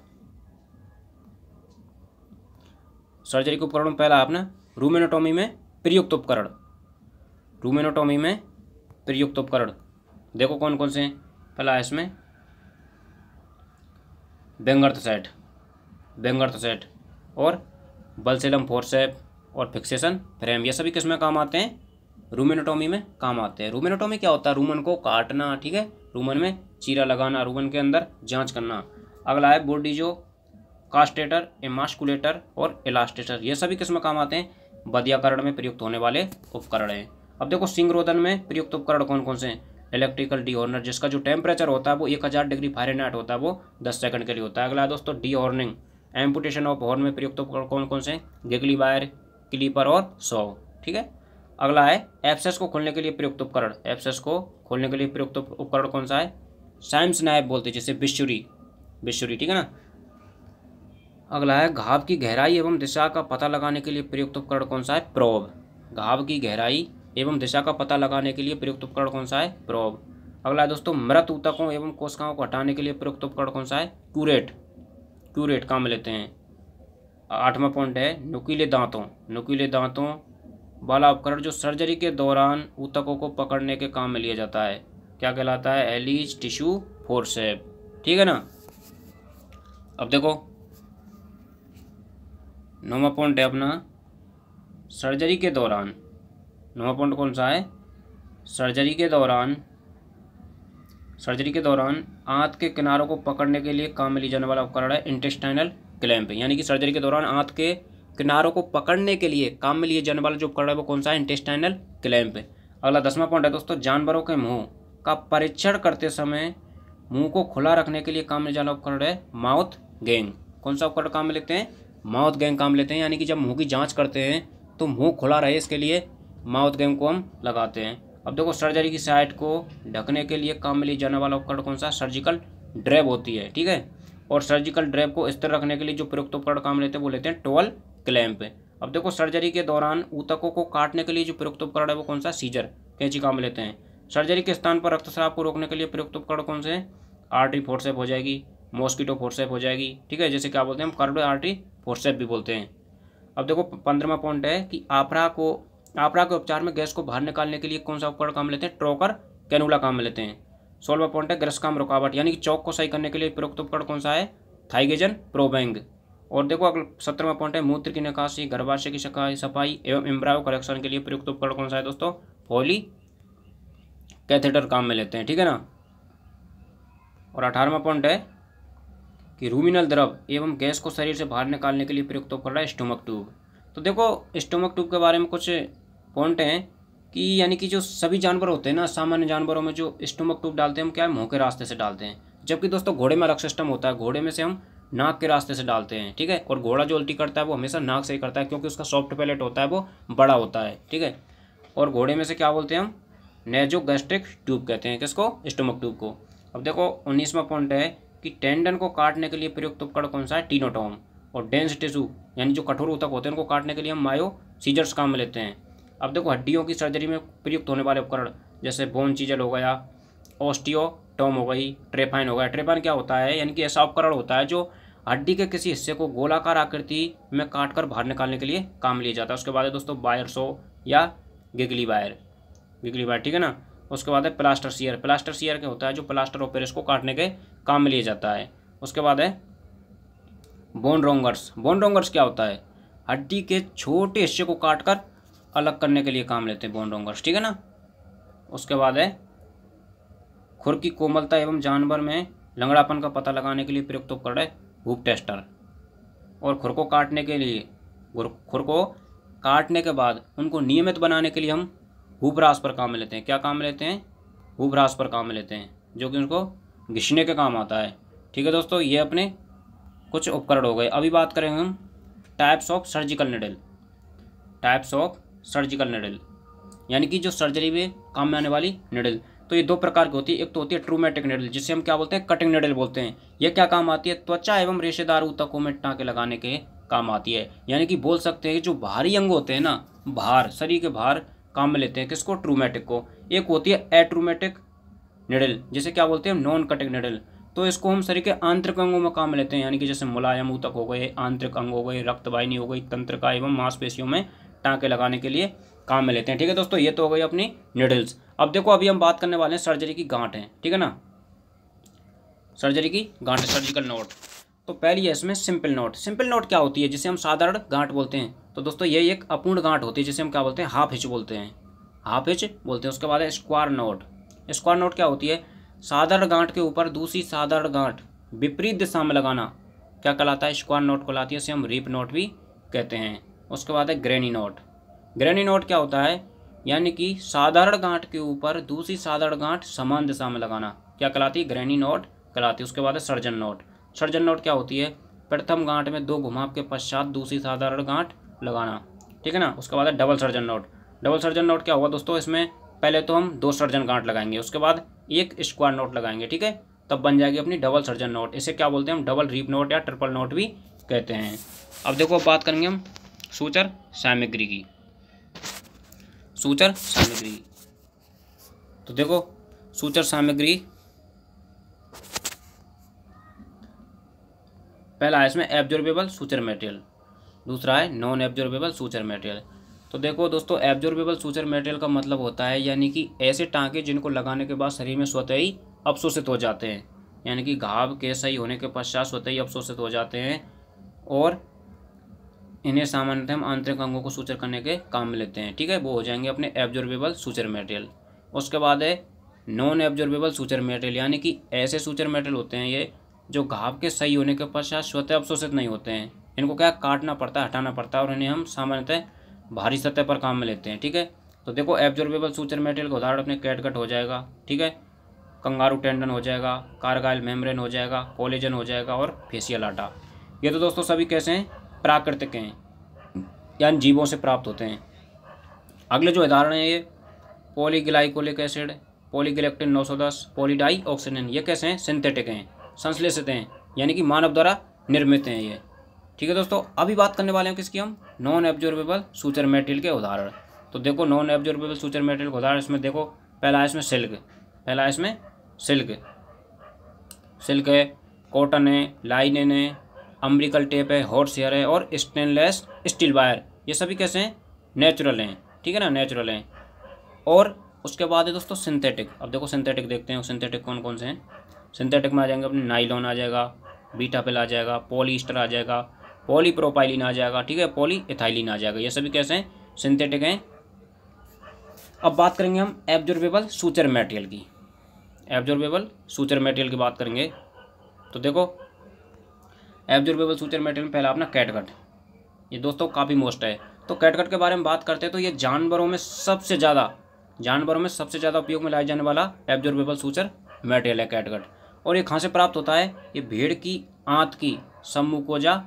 सर्जरी के उपकरण पहला आपने रूमेनोटोमी में प्रयुक्त उपकरण रूमेनोटॉमी में प्रयुक्त उपकरण देखो कौन कौन से हैं पहला बेंगर्थ इसमें बेंगर्थसेट बेंगर्थसेट और बल्सेलम फोरसेप और फिक्सेशन फ्रेम ये सभी किस में काम आते हैं रूमेनोटोमी में काम आते हैं रूमेनोटोमी क्या होता है रूमन को काटना ठीक है रूमन में चीरा लगाना रूमन के अंदर जांच करना अगला है बॉडी जो कास्टेटर एमास्कुलेटर और इलास्टेटर ये सभी किस्म काम आते हैं बदियाकरण में प्रयुक्त होने वाले उपकरण हैं अब देखो सिंगरोधन में प्रयुक्त उपकरण कौन कौन से हैं इलेक्ट्रिकल डी ऑर्नर जिसका जो टेम्परेचर होता है वो एक हज़ार डिग्री फारेनहाइट होता है वो दस सेकंड के लिए होता है अगला दोस्तों dehorning amputation of horn में प्रयुक्त उपकरण कौन कौन से गिगली वायर क्लीपर और सॉ ठीक है अगला है एप्सेस को खोलने के लिए प्रयुक्त उपकरण एप्सेस को खोलने के लिए प्रयुक्त उपकरण कौन सा है साइम्स नायब बोलते हैं जैसे बिशुरी बिशुरी ठीक है ना अगला है घाव की गहराई एवं दिशा का पता लगाने के लिए प्रयुक्त उपकरण कौन सा है प्रोब घाव की गहराई एवं दिशा का पता लगाने के लिए प्रयुक्त उपकरण कौन सा है प्रोब अगला है दोस्तों मृत ऊतकों एवं कोशिकाओं को हटाने के लिए प्रयुक्त उपकरण कौन सा है क्यूरेट क्यूरेट काम लेते हैं आठवां पॉइंट है नुकीले दांतों नुकीले दांतों वाला उपकरण जो सर्जरी के दौरान ऊतकों को पकड़ने के काम में लिया जाता है क्या कहलाता है एलिज टिश्यू फोरसेप ठीक है ना अब देखो नौवा पॉइंट है अपना सर्जरी के दौरान नौवा पॉइंट कौन सा है सर्जरी के दौरान सर्जरी के दौरान आंत के किनारों को पकड़ने के लिए काम में ली जाने वाला उपकरण है इंटेस्टाइनल क्लैम्प यानी कि सर्जरी के दौरान आंत के किनारों को पकड़ने के लिए काम में लिए जाने वाला जो उपकरण है वो कौन सा है इंटेस्टाइनल क्लैम्प अगला दसवां पॉइंट है दोस्तों जानवरों के मुंह का परीक्षण करते समय मुंह को खुला रखने के लिए काम में जाना उपकरण है माउथ गेंग कौन सा उपकरण काम में लेते हैं माउथ गैंग काम लेते हैं यानी कि जब मुँह की जाँच करते हैं तो मुँह खुला रहे इसके लिए माउथ गैंग को हम लगाते हैं अब देखो सर्जरी की साइट को ढकने के लिए काम में लिए जाने वाला उपकरण कौन सा सर्जिकल ड्रैप होती है ठीक है और सर्जिकल ड्रैप को स्थिर रखने के लिए जो प्रयुक्त उपकरण काम लेते हैं वो लेते हैं टोल क्लैम्प अब देखो सर्जरी के दौरान ऊतकों को काटने के लिए जो प्रयुक्त उपकरण है वो कौन सा सीजर कैंची काम लेते हैं सर्जरी के स्थान पर रक्तस्राव को रोकने के लिए प्रयुक्त उपकरण कौन से आर्टरी फोर्सेप हो जाएगी मॉस्किटो फोर्सेप हो जाएगी ठीक है जैसे क्या बोलते हैं हम कार्डो आर्टरी फोर्सेप भी बोलते हैं अब देखो पंद्रहवा पॉइंट है कि आपरा को आपरा के उपचार में गैस को बाहर निकालने के लिए कौन सा उपकरण काम लेते हैं ट्रोकर कैनूला काम लेते हैं सोलवा पॉइंट है ग्रस काम रुकावट यानी कि चौक को सही करने के लिए प्रयुक्त उपकरण कौन सा है थाइगेजन प्रोबैंग और देखो अगला सत्रहवा पॉइंट है मूत्र की निकासी गर्भाशय की सफाई एवं इम्ब्राव करेक्शन के लिए प्रयुक्त उपकरण कौन सा है दोस्तों फोली कैथेटर काम में लेते हैं ठीक है ना और अठारहवा पॉइंट है कि रूमिनल द्रव एवं गैस को शरीर से बाहर निकालने के लिए प्रयुक्त तो कर रहा है स्टोमक ट्यूब तो देखो स्टोमक ट्यूब के बारे में कुछ पॉइंट हैं कि यानी कि जो सभी जानवर होते हैं ना सामान्य जानवरों में जो स्टोमक ट्यूब डालते हैं हम क्या है मुँह के रास्ते से डालते हैं जबकि दोस्तों घोड़े में अलग सिस्टम होता है घोड़े में से हम नाक के रास्ते से डालते हैं ठीक है और घोड़ा जो उल्टी करता है वो हमेशा नाक से ही करता है क्योंकि उसका सॉफ्ट पैलेट होता है वो बड़ा होता है ठीक है और घोड़े में से क्या बोलते हैं हम नेजो ट्यूब कहते हैं किसको स्टोमक ट्यूब को अब देखो उन्नीसवा पॉइंट है कि टेंडन को काटने के लिए प्रयुक्त उपकरण कौन सा है टीनोटोम और डेंस टिश्यू यानी जो कठोर ऊतक होते हैं उनको काटने के लिए हम मायो सीजर्स काम में लेते हैं अब देखो हड्डियों की सर्जरी में प्रयुक्त होने वाले उपकरण जैसे बोन चीजल हो गया ऑस्टियोटोम हो गई ट्रेफाइन हो गया ट्रेफाइन क्या होता है यानी कि ऐसा उपकरण होता है जो हड्डी के किसी हिस्से को गोलाकार आकृति में काट कर बाहर निकालने के लिए काम लिया जाता है उसके बाद है दोस्तों बायरसो या गिगली बायर गिगली बायर ठीक है ना उसके बाद है प्लास्टर सीयर प्लास्टर सीयर क्या होता है जो प्लास्टर ऑफ पेरिस को काटने के काम में लिया जाता है उसके बाद है बोन रोंगर्स बोन रोंगर्स क्या होता है हड्डी के छोटे हिस्से को काट कर अलग करने के लिए काम लेते हैं बोन रोंगर्स ठीक है ना उसके बाद है खुर की कोमलता एवं जानवर में लंगड़ापन का पता लगाने के लिए प्रयुक्त उपकरण है हुप टेस्टर और खुर को काटने के लिए खुर को काटने के बाद उनको नियमित बनाने के लिए हम हुभ्रास पर काम में लेते हैं क्या काम लेते हैं हुभ्रास पर काम लेते हैं जो कि उनको घिसने के काम आता है ठीक है दोस्तों ये अपने कुछ उपकरण हो गए अभी बात करेंगे हम types of surgical needle types of surgical needle यानी कि जो सर्जरी में काम में आने वाली निडल तो ये दो प्रकार की होती है एक तो होती है ट्रूमेटिक निडल जिसे हम क्या बोलते हैं कटिंग निडल बोलते हैं ये क्या काम आती है त्वचा एवं रेशेदार ऊतकों में टाँके लगाने के काम आती है यानी कि बोल सकते हैं कि जो भारी अंग होते हैं ना भार शरीर के भार काम में लेते हैं किसको ट्रूमेटिक को एक होती है एट्रोमेटिक निडल जिसे क्या बोलते हैं नॉन कटिक निडल तो इसको हम शरीर के आंतरिक अंगों में काम लेते हैं यानी कि जैसे मुलायम ऊतक हो गए आंतरिक अंग हो गए रक्तवाहिनी हो गई का एवं मांसपेशियों में टाँके लगाने के लिए काम में लेते हैं ठीक है दोस्तों ये तो हो गई अपनी निडल्स अब देखो अभी हम बात करने वाले हैं सर्जरी की गांठ है ठीक है ना सर्जरी की गांठ सर्जिकल नोट तो पहली है इसमें सिंपल नोट सिंपल नोट क्या होती है जिसे हम साधारण गांठ बोलते हैं तो दोस्तों ये एक अपूर्ण गांठ होती है जिसे हम क्या बोलते हैं हाफ हिच बोलते हैं हाफ हिच बोलते हैं उसके बाद है स्क्वायर नोट स्क्वायर नोट क्या होती है साधारण गांठ के ऊपर दूसरी साधारण गांठ विपरीत दिशा में लगाना क्या कहलाता है स्क्वायर नोट कहलाती है उसे हम रीप नोट भी कहते हैं उसके बाद है ग्रेनी नोट ग्रेनी नोट क्या होता है यानी कि साधारण गांठ के ऊपर दूसरी साधारण गांठ समान दिशा में लगाना क्या कहलाती है ग्रैनी नोट कहलाती है उसके बाद है सर्जन नोट सर्जन नोट क्या होती है प्रथम गांठ में दो घुमाव के पश्चात दूसरी साधारण गांठ लगाना ठीक है ना उसके बाद है double surgeon knot double surgeon knot क्या होगा दोस्तों इसमें पहले तो हम दो सर्जन गांठ लगाएंगे उसके बाद एक स्क्वायर नोट लगाएंगे ठीक है तब बन जाएगी अपनी डबल सर्जन नोट इसे क्या बोलते हैं हम डबल रीप नोट या ट्रिपल नोट भी कहते हैं अब देखो बात करेंगे हम सूचर सामग्री की सूचर सामग्री तो देखो सूचर सामग्री पहला है इसमें एब्जॉर्बेबल सूचर मेटेरियल दूसरा है नॉन एब्जॉर्बेबल सूचर मटेरियल तो देखो दोस्तों एब्जॉर्बेबल सूचर मटेरियल का मतलब होता है यानी कि ऐसे टाँके जिनको लगाने के बाद शरीर में स्वतः ही अवशोषित हो जाते हैं यानी कि घाव के सही होने के पश्चात स्वतः ही अवशोषित हो जाते हैं और इन्हें सामान्यतः हम आंतरिक अंगों को सूचर करने के काम में लेते हैं ठीक है वो हो जाएंगे अपने एब्जॉर्बेबल सूचर मटेरियल उसके बाद है नॉन एब्जॉर्बेबल सूचर मटेरियल यानी कि ऐसे सूचर मटेरियल होते हैं ये जो घाव के सही होने के पश्चात स्वतः अवशोषित नहीं होते हैं इनको क्या काटना पड़ता है हटाना पड़ता है और इन्हें हम सामान्यतः भारी सतह पर काम में लेते हैं ठीक है तो देखो एब्जॉर्बेबल सूचर मेटेरियल का उदाहरण अपने कैटकट हो जाएगा ठीक है कंगारू टेंडन हो जाएगा कारगाइल मेम्ब्रेन हो जाएगा कोलेजन हो जाएगा और फेसियल आटा ये तो दोस्तों सभी कैसे हैं प्राकृतिक हैं यानी जीवों से प्राप्त होते हैं अगले जो उदाहरण है ये पोलीग्लाइकोलिक एसिड पोलीग्लेक्टिन दस पोलीडाई ऑक्सीजन ये कैसे हैं सिंथेटिक हैं संश्लेषित हैं यानी कि मानव द्वारा निर्मित हैं ये ठीक है दोस्तों अभी बात करने वाले हैं किसकी हम नॉन एब्जॉर्बेबल सूचर मेटेरियल के उदाहरण तो देखो नॉन एब्जॉर्बेबल सूचर मेटेरियल का उदाहरण इसमें देखो पहला है इसमें सिल्क पहला है इसमें सिल्क सिल्क है कॉटन है लाइनन है अम्बरिकल टेप है हॉर्स हेयर है और स्टेनलेस स्टील वायर ये सभी कैसे हैं नेचुरल हैं ठीक है ना नेचुरल हैं और उसके बाद है दोस्तों सिंथेटिक अब देखो सिंथेटिक देखते हैं सिंथेटिक कौन कौन से हैं सिंथेटिक में आ जाएंगे अपने नाइलॉन आ जाएगा बीटा पिल आ जाएगा पोलिस्टर आ जाएगा पॉलीप्रोपाइलिन आ जाएगा ठीक है पॉली एथाइलिन आ जाएगा ये सभी कैसे हैं सिंथेटिक हैं अब बात करेंगे हम एब्जॉर्बेबल सूचर मटेरियल की एब्जॉर्बेबल सूचर मटेरियल की बात करेंगे तो देखो एब्जॉर्बेबल सूचर मटेरियल पहला अपना कैटगट ये दोस्तों काफ़ी मोस्ट है तो कैटगट के बारे में बात करते हैं तो ये जानवरों में सबसे ज़्यादा जानवरों में सबसे ज़्यादा उपयोग में लाया जाने वाला एब्जॉर्बेबल सूचर मटेरियल है कैटगट और ये कहाँ से प्राप्त होता है ये भेड़ की आंत की सम्मुकोजा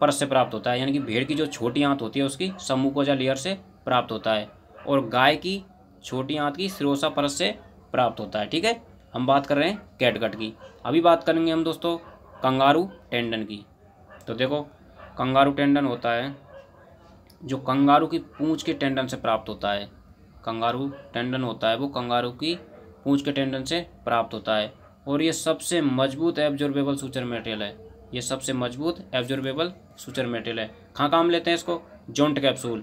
परस से प्राप्त होता है यानी कि भेड़ की जो छोटी आंत होती है उसकी सम्मुकोजा लेयर से प्राप्त होता है और गाय की छोटी आंत की सिरोसा परस से प्राप्त होता है ठीक है हम बात कर रहे हैं कैटगट की अभी बात करेंगे हम दोस्तों कंगारू टेंडन की तो देखो कंगारू टेंडन होता है जो कंगारू की पूँछ के टेंडन से प्राप्त होता है कंगारू टेंडन होता है वो कंगारू की पूँछ के टेंडन से प्राप्त होता है और ये सबसे मजबूत एब्जॉर्बेबल सूचर मटेरियल है ये सबसे मजबूत एब्जॉर्बेबल सूचर मेटेरियल है कहाँ काम लेते हैं इसको जॉन्ट कैप्सूल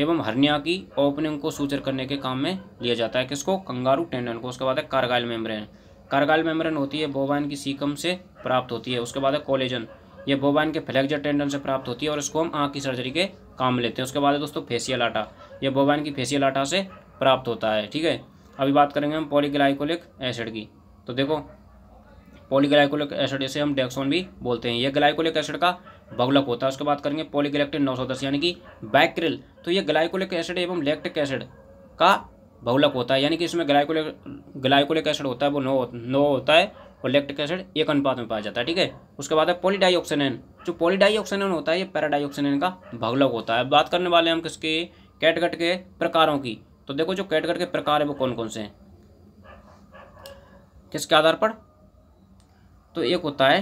एवं हर्निया की ओपनिंग को सूचर करने के काम में लिया जाता है किसको कंगारू टेंडन को उसके बाद है कारगाइल मेम्ब्रेन कारगाइल मेम्ब्रेन होती है बोबाइन की सीकम से प्राप्त होती है उसके बाद है कोलेजन ये बोबाइन के फ्लेक्जर टेंडन से प्राप्त होती है और इसको हम आँख की सर्जरी के काम लेते हैं उसके बाद है दोस्तों फेसियल आटा ये बोबाइन की फेसियल आटा से प्राप्त होता है ठीक है अभी बात करेंगे हम पॉलीग्लाइकोलिक एसिड की तो देखो पॉलीग्लाइकोलिक एसिड इसे हम डेक्सोन भी बोलते हैं ये ग्लाइकोलिक एसिड का बगलक होता है उसके बाद करेंगे पोलीग्लैक्टिन नौ यानी कि बैक्रिल तो ये ग्लाइकोलिक एसिड एवं लैक्टिक एसिड का बहुलक होता है यानी कि इसमें ग्लाइकोलिक ग्लाइकोलिक एसिड होता है वो नो नो होता है और लैक्टिक एसिड एक अनुपात में पाया जाता है ठीक है उसके बाद है पोलीडाइऑक्सिनन जो पोलीडाइऑक्सिनन होता है ये पैराडाइऑक्सिनन का बहुलक होता है बात करने वाले हैं हम किसके कैटगट के प्रकारों की तो देखो जो कैटगट के प्रकार है वो कौन कौन से हैं किसके आधार पर तो एक होता है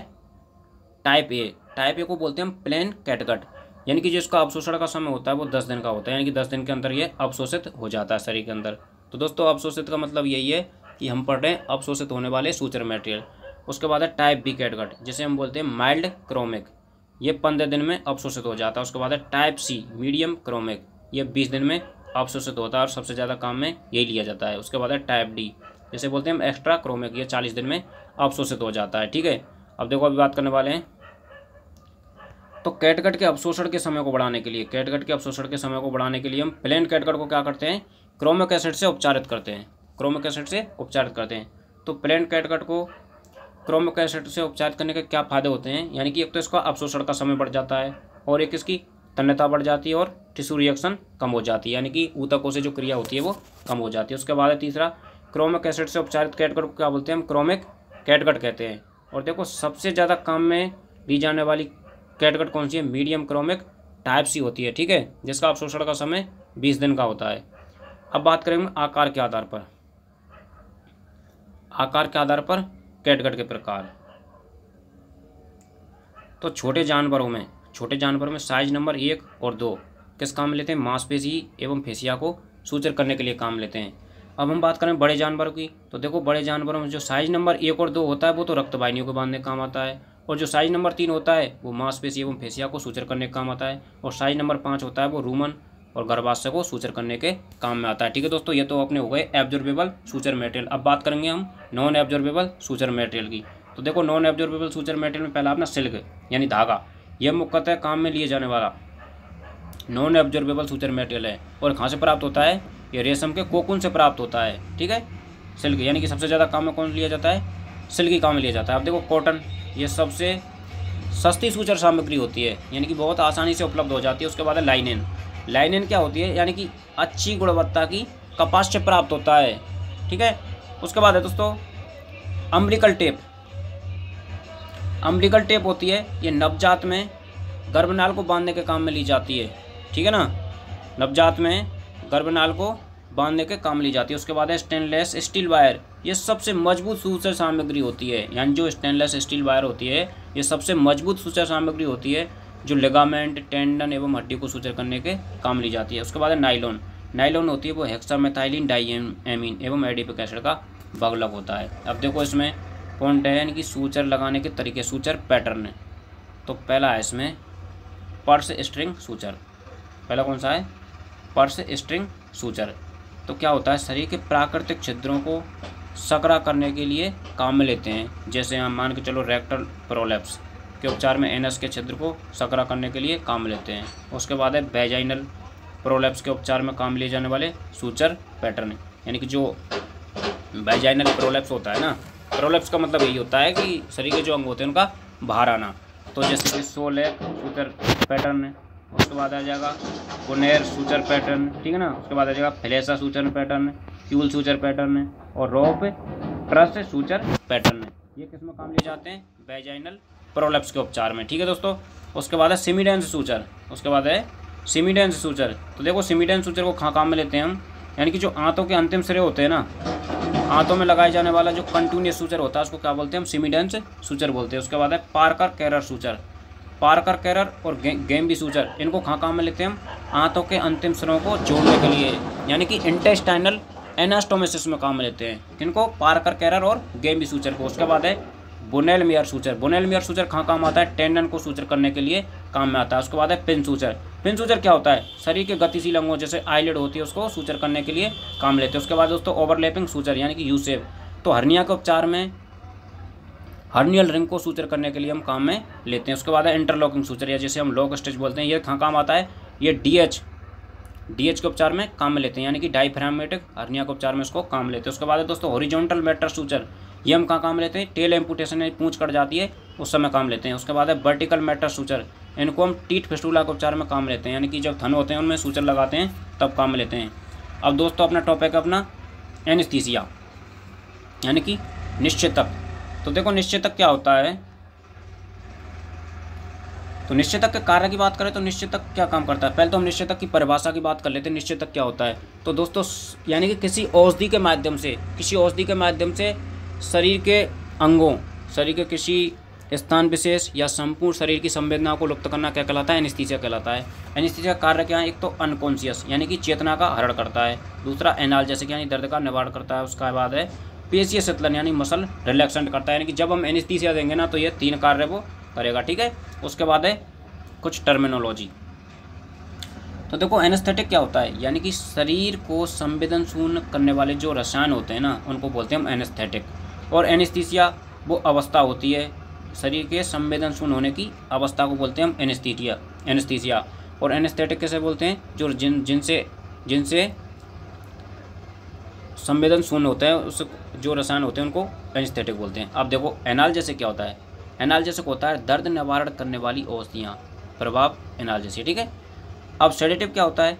टाइप ए टाइप ए को बोलते हैं प्लेन कैटगट यानी कि जो इसका अवशोषण का समय होता है वो दस दिन का होता है यानी कि दस दिन के अंदर ये अवशोषित हो जाता है शरीर के अंदर तो दोस्तों अवशोषित का मतलब यही है कि हम पढ़ रहे हैं अवशोषित होने वाले सूचर मटेरियल उसके बाद है टाइप बी कैटगट जिसे हम बोलते हैं माइल्ड क्रोमिक ये पंद्रह दिन में अवशोषित हो जाता है उसके बाद है टाइप सी मीडियम क्रोमिक ये बीस दिन में अवशोषित होता है और सबसे ज़्यादा काम में यही लिया जाता है उसके बाद है टाइप डी जैसे बोलते हैं हम एक्स्ट्रा क्रोमिक ये चालीस दिन में अवशोषित हो जाता है ठीक है अब देखो अभी बात करने वाले हैं तो कैटगट के अवशोषण के समय को बढ़ाने के लिए कैटगट के अवशोषण के समय को बढ़ाने के लिए हम प्लेन कैटगट को क्या करते हैं क्रोमिक एसिड से उपचारित करते हैं क्रोमिक एसिड से उपचारित करते हैं तो प्लेन कैटगट को क्रोमिक एसिड से उपचारित करने के क्या फ़ायदे होते हैं यानी कि एक तो इसका अवशोषण का समय बढ़ जाता है और एक इसकी तन्यता बढ़ जाती है और टिश्यू रिएक्शन कम हो जाती है यानी कि ऊतकों से जो क्रिया होती है वो कम हो जाती है उसके बाद तीसरा क्रोमिक एसिड से उपचारित कैटगट को क्या बोलते हैं हम क्रोमिक कैटगट कहते हैं और देखो सबसे ज़्यादा काम में ली जाने वाली कैटगट कौन सी है मीडियम क्रोमिक टाइप सी होती है ठीक है जिसका अवशोषण का समय बीस दिन का होता है अब बात करेंगे आकार के आधार पर आकार के आधार पर कैटगट के प्रकार तो छोटे जानवरों में छोटे जानवरों में साइज नंबर एक और दो किस काम लेते हैं मांसपेशी एवं फेसिया को सूचर करने के लिए काम लेते हैं अब हम बात करें बड़े जानवरों की तो देखो बड़े जानवरों में जो साइज नंबर एक और दो होता है वो तो रक्तवाहिनियों को बांधने काम आता है और जो साइज नंबर तीन होता है वो मांसपेशी एवं फेसिया को सूचर करने का काम आता है और साइज नंबर पाँच होता है वो रूमन और गर्भाशय को सूचर करने के काम में आता है ठीक है दोस्तों ये तो अपने हो गए एब्जॉर्बेबल सूचर मेटेरियल अब बात करेंगे हम नॉन एब्जॉर्बेबल सूचर मेटेरियल की तो देखो नॉन एब्जॉर्बेबल सूचर मेटेरियल में पहला अपना सिल्क यानी धागा यह मुख्यतः काम में लिए जाने वाला नॉन एब्जॉर्बेबल सूचर मेटेरियल है और कहाँ से प्राप्त होता है ये रेशम के कोकुन से प्राप्त होता है ठीक है सिल्क यानी कि सबसे ज़्यादा काम में कौन लिया जाता है ही काम में लिया जाता है आप देखो कॉटन ये सबसे सस्ती सूचर सामग्री होती है यानी कि बहुत आसानी से उपलब्ध हो जाती है उसके बाद है लाइनिन लाइनिन क्या होती है यानी कि अच्छी गुणवत्ता की कपास से प्राप्त होता है ठीक है उसके बाद है दोस्तों अम्बिकल टेप अम्बिकल टेप होती है ये नवजात में गर्भनाल को बांधने के काम में ली जाती है ठीक है ना नवजात में गर्भनाल को बांधने के काम ली जाती है उसके बाद है स्टेनलेस स्टील वायर ये सबसे मजबूत सूचर सामग्री होती है यानी जो स्टेनलेस स्टील वायर होती है ये सबसे मजबूत सूचर सामग्री होती है जो लेगामेंट टेंडन एवं हड्डी को सूचर करने के काम ली जाती है उसके बाद है नाइलॉन नाइलॉन होती है वो हेक्सामेथाइलिन डाइएमीन एवं एडिपिक एसिड का बगलक होता है अब देखो इसमें पॉइंट है की सूचर लगाने के तरीके सूचर पैटर्न तो पहला है इसमें पर्स स्ट्रिंग सूचर पहला कौन सा है पर्स स्ट्रिंग सूचर तो क्या होता है शरीर के प्राकृतिक छिद्रों को सकरा करने के लिए काम में लेते हैं जैसे हम मान के चलो रेक्टल प्रोलेप्स के उपचार में एनएस के छिद्र को सकरा करने के लिए काम लेते हैं उसके बाद है बेजाइनल प्रोलेप्स के उपचार में काम लिए जाने वाले सूचर पैटर्न यानी कि जो बेजाइनल प्रोलेप्स होता है ना प्रोलेप्स का मतलब यही होता है कि शरीर के जो अंग होते हैं उनका बाहर आना तो जैसे कि सोलेक सूचर पैटर्न उसके बाद आ जाएगा कोनेर सूचर पैटर्न ठीक है ना उसके बाद आ जाएगा फ्लेसा सूचर पैटर्न क्यूल सूचर पैटर्न और रोप ट्रस सूचर पैटर्न ये किस में काम लिए जाते हैं बेजाइनल प्रोलेप्स के उपचार में ठीक है दोस्तों उसके बाद है सिमिडेंस सूचर उसके बाद है सिमिडेंस सूचर तो देखो सिमिडेंस सूचर को कहाँ काम में लेते हैं हम यानी कि जो आंतों के अंतिम सिरे होते हैं ना आंतों में लगाए जाने वाला जो कंटिन्यूस सूचर होता है उसको क्या बोलते हैं हम सिमिडेंस सूचर बोलते हैं उसके बाद है Parker Kerr suture Parker Kerr और गे, गेम भी सूचर इनको कहाँ कहाँ में लेते हैं हम आंतों के अंतिम स्रों को जोड़ने के लिए यानी कि इंटेस्टाइनल एनास्टोमेसिस में काम लेते हैं किनको पार्कर कैरर और गेम भी सूचर को उसके बाद है Bunnell Mayer suture Bunnell Mayer suture कहाँ काम आता है टेंडन को सूचर करने के लिए काम में आता है उसके बाद है पिन सूचर पिन सूचर क्या होता है शरीर के गतिशील अंगों जैसे आईलेड होती है उसको सूचर करने के लिए काम लेते हैं उसके बाद दोस्तों ओवरलैपिंग सूचर यानी कि यूसेव तो हर्निया के उपचार में हर्नियल रिंग को सूचर करने के लिए हम काम में लेते हैं उसके बाद है इंटरलॉकिंग सूचर या जिसे हम लॉक स्टेज बोलते हैं ये कहाँ काम आता है ये डी एच डी एच के उपचार में काम में लेते हैं यानी कि डाइफ्रामेटिक हर्निया के उपचार में इसको काम लेते हैं उसके बाद है दोस्तों हॉरिजॉन्टल मेटर सूचर ये हम कहाँ काम लेते हैं टेल एम्पूटेशन यानी पूछ कट जाती है उस समय काम लेते हैं उसके बाद है वर्टिकल मेटर सूचर इनको हम टीट फिस्टूला के उपचार में काम लेते हैं यानी कि जब थन होते हैं उनमें सूचर लगाते हैं तब काम लेते हैं अब दोस्तों अपना टॉपिक अपना एनिस्थीसिया यानी कि निश्चित तक तो देखो निश्चेतक क्या होता है तो निश्चेतक के कार्य की बात करें तो निश्चेतक क्या काम करता है पहले तो हम निश्चेतक की परिभाषा की बात कर लेते हैं निश्चेतक क्या होता है तो दोस्तों यानी कि किसी औषधि के माध्यम से किसी औषधि के माध्यम से शरीर के अंगों शरीर के किसी स्थान विशेष या संपूर्ण शरीर की संवेदना को लुप्त करना क्या कहलाता है एनिस्थीसिया कहलाता है एनिस्थीसिया कार्य क्या है एक तो अनकॉन्शियस यानी कि चेतना का हरण करता है दूसरा एनाल जैसे कि यानी दर्द का निवारण करता है उसका बाद है पेशीय शीतलन यानी मसल रिलैक्सेंट करता है यानी कि जब हम एनिस्थीसिया देंगे ना तो ये तीन कार्य वो करेगा ठीक है उसके बाद है कुछ टर्मिनोलॉजी तो देखो एनेस्थेटिक क्या होता है यानी कि शरीर को शून्य करने वाले जो रसायन होते हैं ना उनको बोलते हैं हम एनेस्थेटिक और एनेस्थीसिया वो अवस्था होती है शरीर के शून्य होने की अवस्था को बोलते हैं हम एनेस्थीटिया एनेस्थीसिया और एनेस्थेटिक कैसे बोलते हैं जो जिन जिनसे जिनसे संवेदन शून्य होता है उस जो रसायन होते हैं उनको एंस्थेटिक बोलते हैं अब देखो एनाल जैसे क्या होता है एनाल जैसे होता है दर्द निवारण करने वाली औषधियाँ प्रभाव एनाल जैसे ठीक है अब सेडेटिव क्या होता है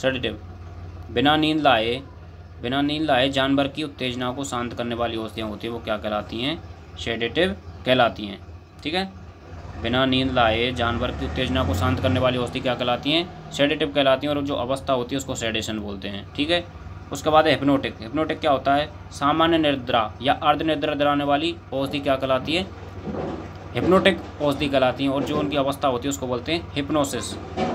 सेडेटिव बिना नींद लाए बिना नींद लाए जानवर की उत्तेजना को शांत करने वाली औषधियाँ होती हैं वो क्या कहलाती हैं शेडेटिव कहलाती हैं ठीक है बिना नींद लाए जानवर की उत्तेजना को शांत करने वाली औषधि क्या कहलाती हैं सेडेटिव कहलाती हैं और जो अवस्था होती है उसको सेडेशन बोलते हैं ठीक है उसके बाद है हिप्नोटिक हिप्नोटिक क्या होता है सामान्य निद्रा या अर्ध निद्रा दिलाने वाली बहुत ही क्या कहलाती है हिप्नोटिक औषधि कहलाती हैं और जो उनकी अवस्था होती है उसको बोलते हैं हिप्नोसिस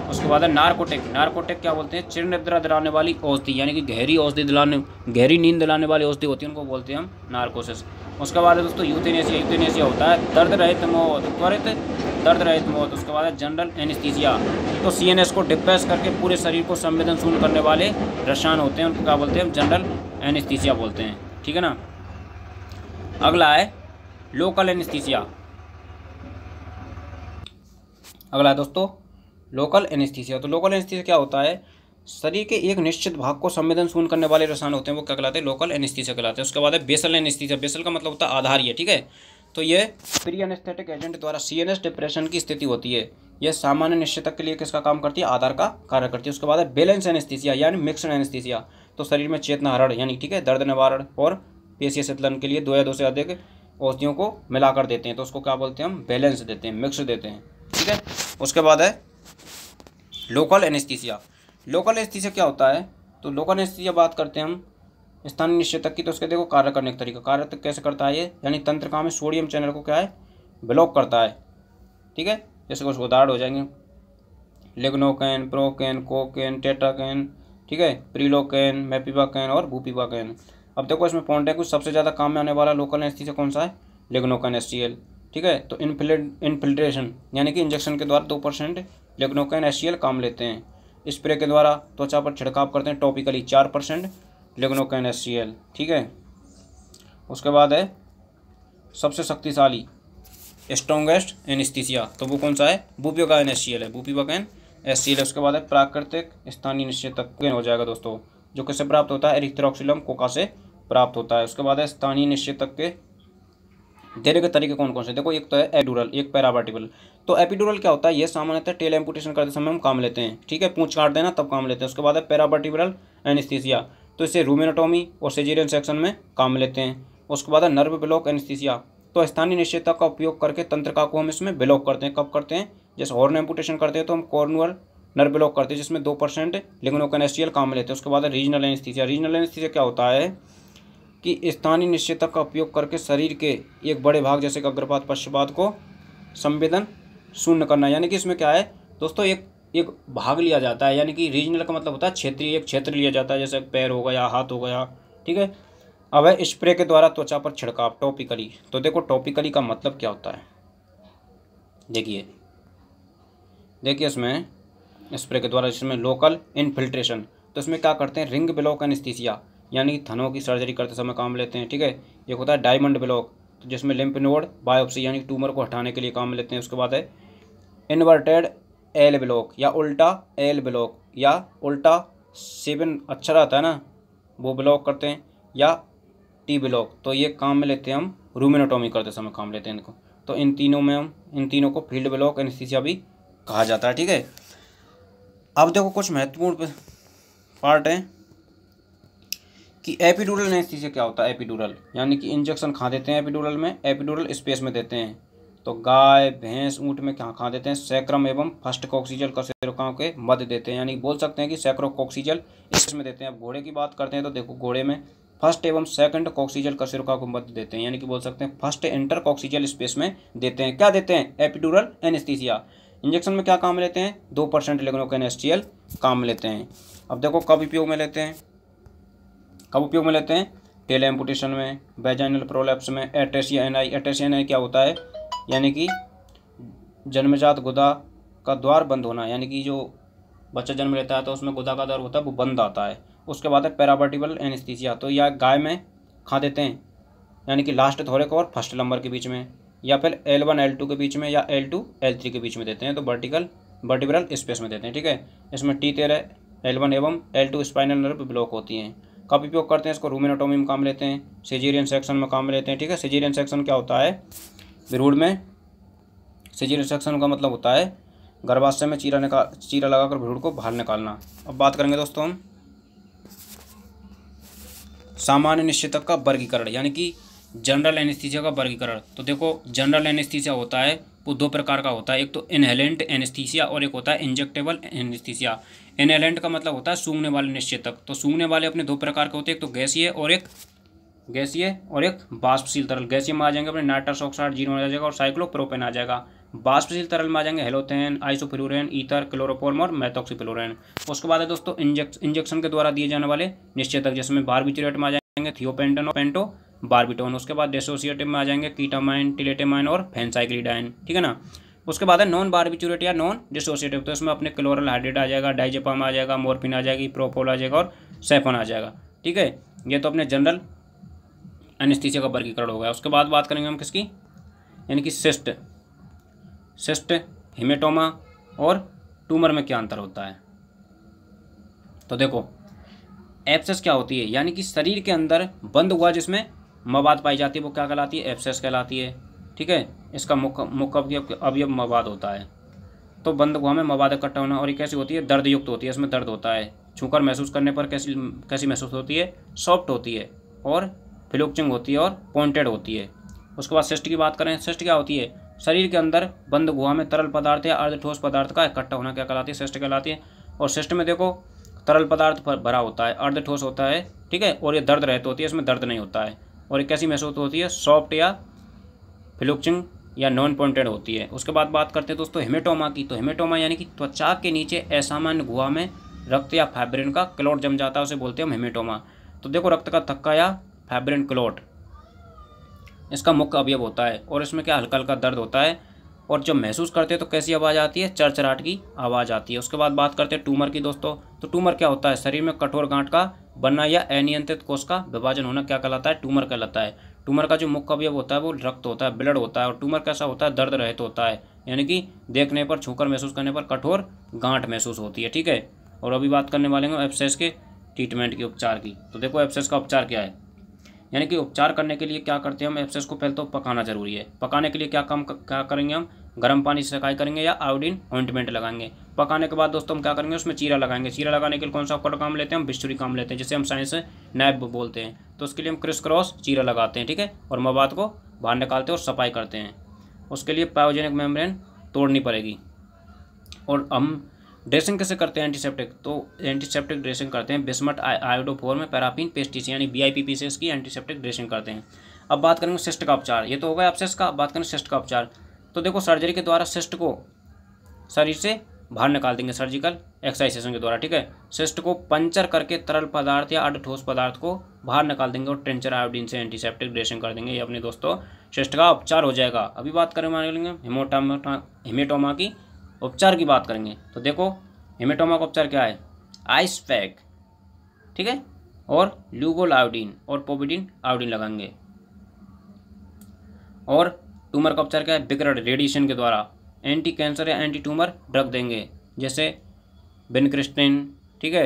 उसके बाद है नार्कोटिक नार्कोटिक क्या बोलते हैं चिर निद्रा दिलाने वाली औषधि यानी कि गहरी औषधि दिलाने गहरी नींद दिलाने वाली औषधि होती है उनको बोलते हैं हम नार्कोसिस उसके बाद है दोस्तों यूथेनेशिया यूथेनेशिया होता है दर्द रहित मौत त्वरित दर्द रहित मौत उसके बाद है जनरल एनिस्थीजिया तो एस को डिप्रेस करके पूरे शरीर को संवेदनशील करने वाले रसायन होते हैं उनको क्या बोलते हैं हम जनरल एनिस्थीजिया बोलते हैं ठीक है ना अगला है लोकल एनिस्थीसिया अगला दोस्तों लोकल एनिस्थीसिया तो लोकल एनिस्थीसिया क्या होता है शरीर के एक निश्चित भाग को संवेदन सुन करने वाले रसायन होते हैं वो क्या कहलाते हैं लोकल एनिस्थीसिया कहलाते हैं उसके बाद है बेसल एनिस्थीसिया बेसल का मतलब होता है आधार ही है ठीक है तो ये प्री एनेस्थेटिक एजेंट द्वारा सी एन एस डिप्रेशन की स्थिति होती है यह सामान्य निश्चितक के लिए किसका काम करती है आधार का कार्य करती है उसके बाद है बैलेंस एनेस्थीसिया यानी मिक्सड एनेस्थीसिया तो शरीर में चेतना हरण यानी ठीक है दर्द निवारण और पेशीय शीतलन के लिए दो या दो से अधिक औषधियों को मिलाकर देते हैं तो उसको क्या बोलते हैं हम बैलेंस देते हैं मिक्स देते हैं ठीक है उसके बाद है लोकल एनेस्थीसिया लोकल एनेस्थीसिया क्या होता है तो लोकल एनेस्थीसिया बात करते हैं हम स्थानीय निश्चेतक की तो उसके देखो कार्य करने का तरीका कार्य तक कैसे करता है ये यानी तंत्र में सोडियम चैनल को क्या है ब्लॉक करता है ठीक है जैसे कुछ उदाहरण हो जाएंगे लेग्नोकैन प्रोकैन कोकैन टेटाकैन ठीक है प्रीलोकैन मेपिबाकैन और भूपिबाकैन अब देखो इसमें पॉइंट है कुछ सबसे ज़्यादा काम में आने वाला लोकल एनेस्थीसिया कौन सा है लेग्नोकैन एस ठीक है तो इनफिल्ट्रेशन यानी कि इंजेक्शन के द्वारा दो परसेंट लेग्नोकैन एस काम लेते हैं स्प्रे के द्वारा त्वचा पर छिड़काव करते हैं टॉपिकली चार परसेंट लेग्नोकैन एस ठीक है उसके बाद है सबसे शक्तिशाली स्ट्रोंगेस्ट एनिस्थीसिया तो वो कौन सा है बुपियोगैन एस है बुपियोगैन एस सी एल उसके बाद है प्राकृतिक स्थानीय निश्चय निश्चेतक हो जाएगा दोस्तों जो किससे प्राप्त होता है एरिथ्रोक्सिलम कोका से प्राप्त होता है उसके बाद है स्थानीय तक के देने के तरीके कौन कौन से देखो एक तो है एडूरल एक पैराबाटिबल तो एपिडूरल क्या होता है ये सामान्यतः टेल एम्पुटेशन करते समय हम काम लेते हैं ठीक है पूछ काट देना तब काम लेते हैं उसके बाद है पैराबाटिबल एनिस्थीसिया तो इसे रूमेनाटोमी और सेजेरियन सेक्शन में काम लेते हैं उसके बाद है नर्व ब्लॉक एनिस्थीसिया तो स्थानीय निश्चितता का उपयोग करके तंत्रिका को हम इसमें ब्लॉक करते हैं कब करते हैं जैसे हॉर्न एम्पुटेशन करते हैं तो हम कॉर्नुअल नर्व ब्लॉक करते हैं जिसमें दो परसेंट लिग्नोकनेस्टियल काम लेते हैं उसके बाद रीजनल एनिस्थीसिया रीजनल एनेस्थीसिया क्या होता है कि स्थानीय निश्चेतक का उपयोग करके शरीर के एक बड़े भाग जैसे कि अग्रपात पश्चपात को संवेदन शून्य करना यानी कि इसमें क्या है दोस्तों एक एक भाग लिया जाता है यानी कि रीजनल का मतलब होता है क्षेत्रीय एक क्षेत्र लिया जाता है जैसे पैर हो गया हाथ हो गया ठीक है अब है स्प्रे के द्वारा त्वचा पर छिड़काव टॉपिकली तो देखो टॉपिकली का मतलब क्या होता है देखिए देखिए इसमें स्प्रे के द्वारा इसमें लोकल इनफिल्ट्रेशन तो इसमें क्या करते हैं रिंग ब्लॉक एनस्थीसिया यानी थनों की सर्जरी करते समय काम लेते हैं ठीक है एक होता है डायमंड ब्लॉक तो जिसमें लिम्प नोड बायोप्सी यानी ट्यूमर को हटाने के लिए काम लेते हैं उसके बाद है इन्वर्टेड एल ब्लॉक या उल्टा एल ब्लॉक या उल्टा सेवन अच्छा रहता है ना वो ब्लॉक करते हैं या टी ब्लॉक तो ये काम में लेते हैं हम रूमिनोटोमी करते समय काम लेते हैं इनको तो इन तीनों में हम इन तीनों को फील्ड ब्लॉक एनस्थीसिया भी कहा जाता है ठीक है अब देखो कुछ महत्वपूर्ण पार्ट हैं कि एपिडूरल एनेस्थीसिया क्या होता है एपिडूरल यानी कि इंजेक्शन खा देते हैं एपिडूरल में एपिडूरल स्पेस में देते हैं तो गाय भैंस ऊँट में क्या खा देते हैं सैक्रम एवं फर्स्ट कॉक्सीजल कसेरुकाओं के मध्य देते हैं यानी बोल सकते हैं कि सैक्रो कॉक्सीजल इसमें देते हैं अब घोड़े की बात करते हैं तो देखो घोड़े में फर्स्ट एवं सेकंड कॉक्सीजल कसेरुका को मध्य देते हैं यानी कि बोल सकते हैं फर्स्ट इंटर कॉक्सीजल स्पेस में देते हैं क्या देते हैं एपिडूरल एनेस्थीसिया इंजेक्शन में क्या काम लेते हैं दो परसेंट लेगनोकेनेस्टियल काम लेते हैं अब देखो कब उपयोग में लेते हैं कब उपयोग में लेते हैं टेल एम्पुटेशन में वेजाइनल प्रोलैप्स में एटेसिया आई एटेसिया एन आई क्या होता है यानी कि जन्मजात गुदा का द्वार बंद होना यानी कि जो बच्चा जन्म लेता है तो उसमें गुदा का द्वार होता है वो बंद आता है उसके बाद है पैराबर्टिबल एनेस्थीसिया तो या गाय में खा देते हैं यानी कि लास्ट को और फर्स्ट नंबर के बीच में या फिर एल वन एल टू के बीच में या एल टू एल थ्री के बीच में देते हैं तो वर्टिकल वर्टिब्रल स्पेस में देते हैं ठीक है इसमें टी तेरह एल वन एवं L two spinal nerve block होती हैं कब उपयोग करते हैं इसको रूमेनाटोमी में काम लेते हैं सिजेरियन सेक्शन में काम लेते हैं ठीक है सिजेरियन सेक्शन क्या होता है विरूढ़ में सिजेरियन सेक्शन का मतलब होता है गर्भाशय में चीरा निकाल चीरा लगाकर भ्रूण को बाहर निकालना अब बात करेंगे दोस्तों हम सामान्य निश्चितक का वर्गीकरण यानी कि जनरल एनेस्थीसिया का वर्गीकरण तो देखो जनरल एनेस्थीसिया होता है वो दो प्रकार का होता है एक तो इनहेलेंट एनिस्थीसिया और एक होता है इंजेक्टेबल एनिस्थीसिया इनहेलेंट का मतलब होता है सूंघने वाले निश्चेतक तो सूंघने वाले अपने दो प्रकार के होते हैं एक तो गैसीय और एक गैसीय और एक बाष्पशील तरल गैसीय में आ जाएंगे अपने नाइट्रस ऑक्साइड जीरो आ जाएगा और साइक्लोप्रोपेन आ जाएगा बाष्पशील तरल में आ जाएंगे हेलोथेन आइसोफ्लोरेन ईथर क्लोरोफॉर्म और मैथोक्सीफ्लोरेन उसके बाद है दोस्तों इंजेक्स इंजेक्शन के द्वारा दिए जाने वाले निश्चेतक जिसमें बारबिचुरेट में आ जाएंगे थियोपेंटन और पेंटो बारबिटोन उसके बाद डेसोसिएटिव में आ जाएंगे कीटामाइन टिलेटेमाइन और फेंसाइक्लिडाइन ठीक है ना उसके बाद है नॉन बारबिचूरेट या नॉन डिसोसिएटिव तो इसमें अपने क्लोरल हाइड्रेट आ जाएगा डाइजेपाम आ जाएगा मोरपिन आ जाएगी प्रोपोल आ जाएगा और सेफन आ जाएगा ठीक है ये तो अपने जनरल एनिस्थीसिया का वर्गीकरण हो गया उसके बाद बात करेंगे हम किसकी यानी कि सिस्ट सिस्ट हिमेटोमा और ट्यूमर में क्या अंतर होता है तो देखो एप्सेस क्या होती है यानी कि शरीर के अंदर बंद हुआ जिसमें मवाद पाई जाती है वो क्या कहलाती है एप्सेस कहलाती है ठीक है इसका मुकब अवयव मवाद होता है तो बंद गुहा में मवाद इकट्ठा होना और ये कैसी होती है दर्द युक्त होती है इसमें दर्द होता है छूकर महसूस करने पर कैसी कैसी महसूस होती है सॉफ्ट होती है और फिलोक्चिंग होती है और पॉइंटेड होती है उसके बाद सिस्ट की बात करें सिस्ट क्या होती है शरीर के अंदर बंद गुहा में तरल पदार्थ या अर्ध ठोस पदार्थ का इकट्ठा होना क्या कहलाती है सिस्ट कहलाती है और सिस्ट में देखो तरल पदार्थ भरा होता है अर्ध ठोस होता है ठीक है और ये दर्द रहते होती है इसमें दर्द नहीं होता है और ये कैसी महसूस होती है सॉफ्ट या फिलोक्चिंग या नॉन पॉइंटेड होती है उसके बाद बात करते हैं दोस्तों हेमेटोमा की तो हेमेटोमा यानी कि त्वचा के नीचे असामान्य गुहा में रक्त या फैब्रिन का क्लोट जम जाता है उसे बोलते हैं हम हेमेटोमा तो देखो रक्त का थक्का या फैब्रिन क्लोट इसका मुख्य अवयव होता है और इसमें क्या हल्का हल्का दर्द होता है और जब महसूस करते हैं तो कैसी आवाज़ आती है चरचराहट की आवाज़ आती है उसके बाद बात करते हैं ट्यूमर की दोस्तों तो ट्यूमर क्या होता है शरीर में कठोर गांठ का बनना या अनियंत्रित कोष का विभाजन होना क्या कहलाता है ट्यूमर कहलाता है ट्यूमर का जो मुख्य अवयव होता है वो रक्त होता है ब्लड होता है और ट्यूमर कैसा होता है दर्द रहित होता है यानी कि देखने पर छूकर महसूस करने पर कठोर गांठ महसूस होती है ठीक है और अभी बात करने वाले हैं एब्सेस के ट्रीटमेंट के उपचार की तो देखो एब्सेस का उपचार क्या है यानी कि उपचार करने के लिए क्या करते हैं हम एप्सेस को पहले तो पकाना जरूरी है पकाने के लिए क्या काम क्या करेंगे हम गर्म पानी से सकाई करेंगे या आयोडीन ऑइंटमेंट लगाएंगे पकाने के बाद दोस्तों हम क्या करेंगे उसमें चीरा लगाएंगे चीरा लगाने के लिए कौन सा उपकरण काम लेते हैं हम बिस्तुरी काम लेते हैं जिसे हम साइंस नैब बोलते हैं तो उसके लिए हम क्रिस क्रॉस चीरा लगाते हैं ठीक है और मवाद को बाहर निकालते हैं और सफाई करते हैं उसके लिए पायोजेनिक मेम्ब्रेन तोड़नी पड़ेगी और हम ड्रेसिंग कैसे करते हैं एंटीसेप्टिक तो एंटीसेप्टिक ड्रेसिंग करते हैं बिस्मट आयोडोफोर में पैराफिन पेस्टिस यानी बी आई से इसकी एंटीसेप्टिक ड्रेसिंग करते हैं अब बात करेंगे सिस्ट का उपचार ये तो हो गया अपसेस का अब बात करेंगे सिस्ट का उपचार तो देखो सर्जरी के द्वारा सिस्ट को शरीर से बाहर निकाल देंगे सर्जिकल एक्सरसाइजेशन के द्वारा ठीक है सिस्ट को पंचर करके तरल पदार्थ या अड ठोस पदार्थ को बाहर निकाल देंगे और ट्रेंचर आयोडीन से एंटीसेप्टिक ड्रेसिंग कर देंगे ये अपने दोस्तों सिस्ट का उपचार हो जाएगा अभी बात करें मान लेंगे हिमोटामा हिमेटोमा की उपचार की बात करेंगे तो देखो हेमेटोमा का उपचार क्या है आइस पैक ठीक है और ल्यूगोल आयोडीन और पोबिडिन आयोडीन लगाएंगे और ट्यूमर का उपचार क्या है बिगरड रेडिएशन के द्वारा एंटी कैंसर या एंटी ट्यूमर ड्रग देंगे जैसे बेनक्रिस्टिन ठीक है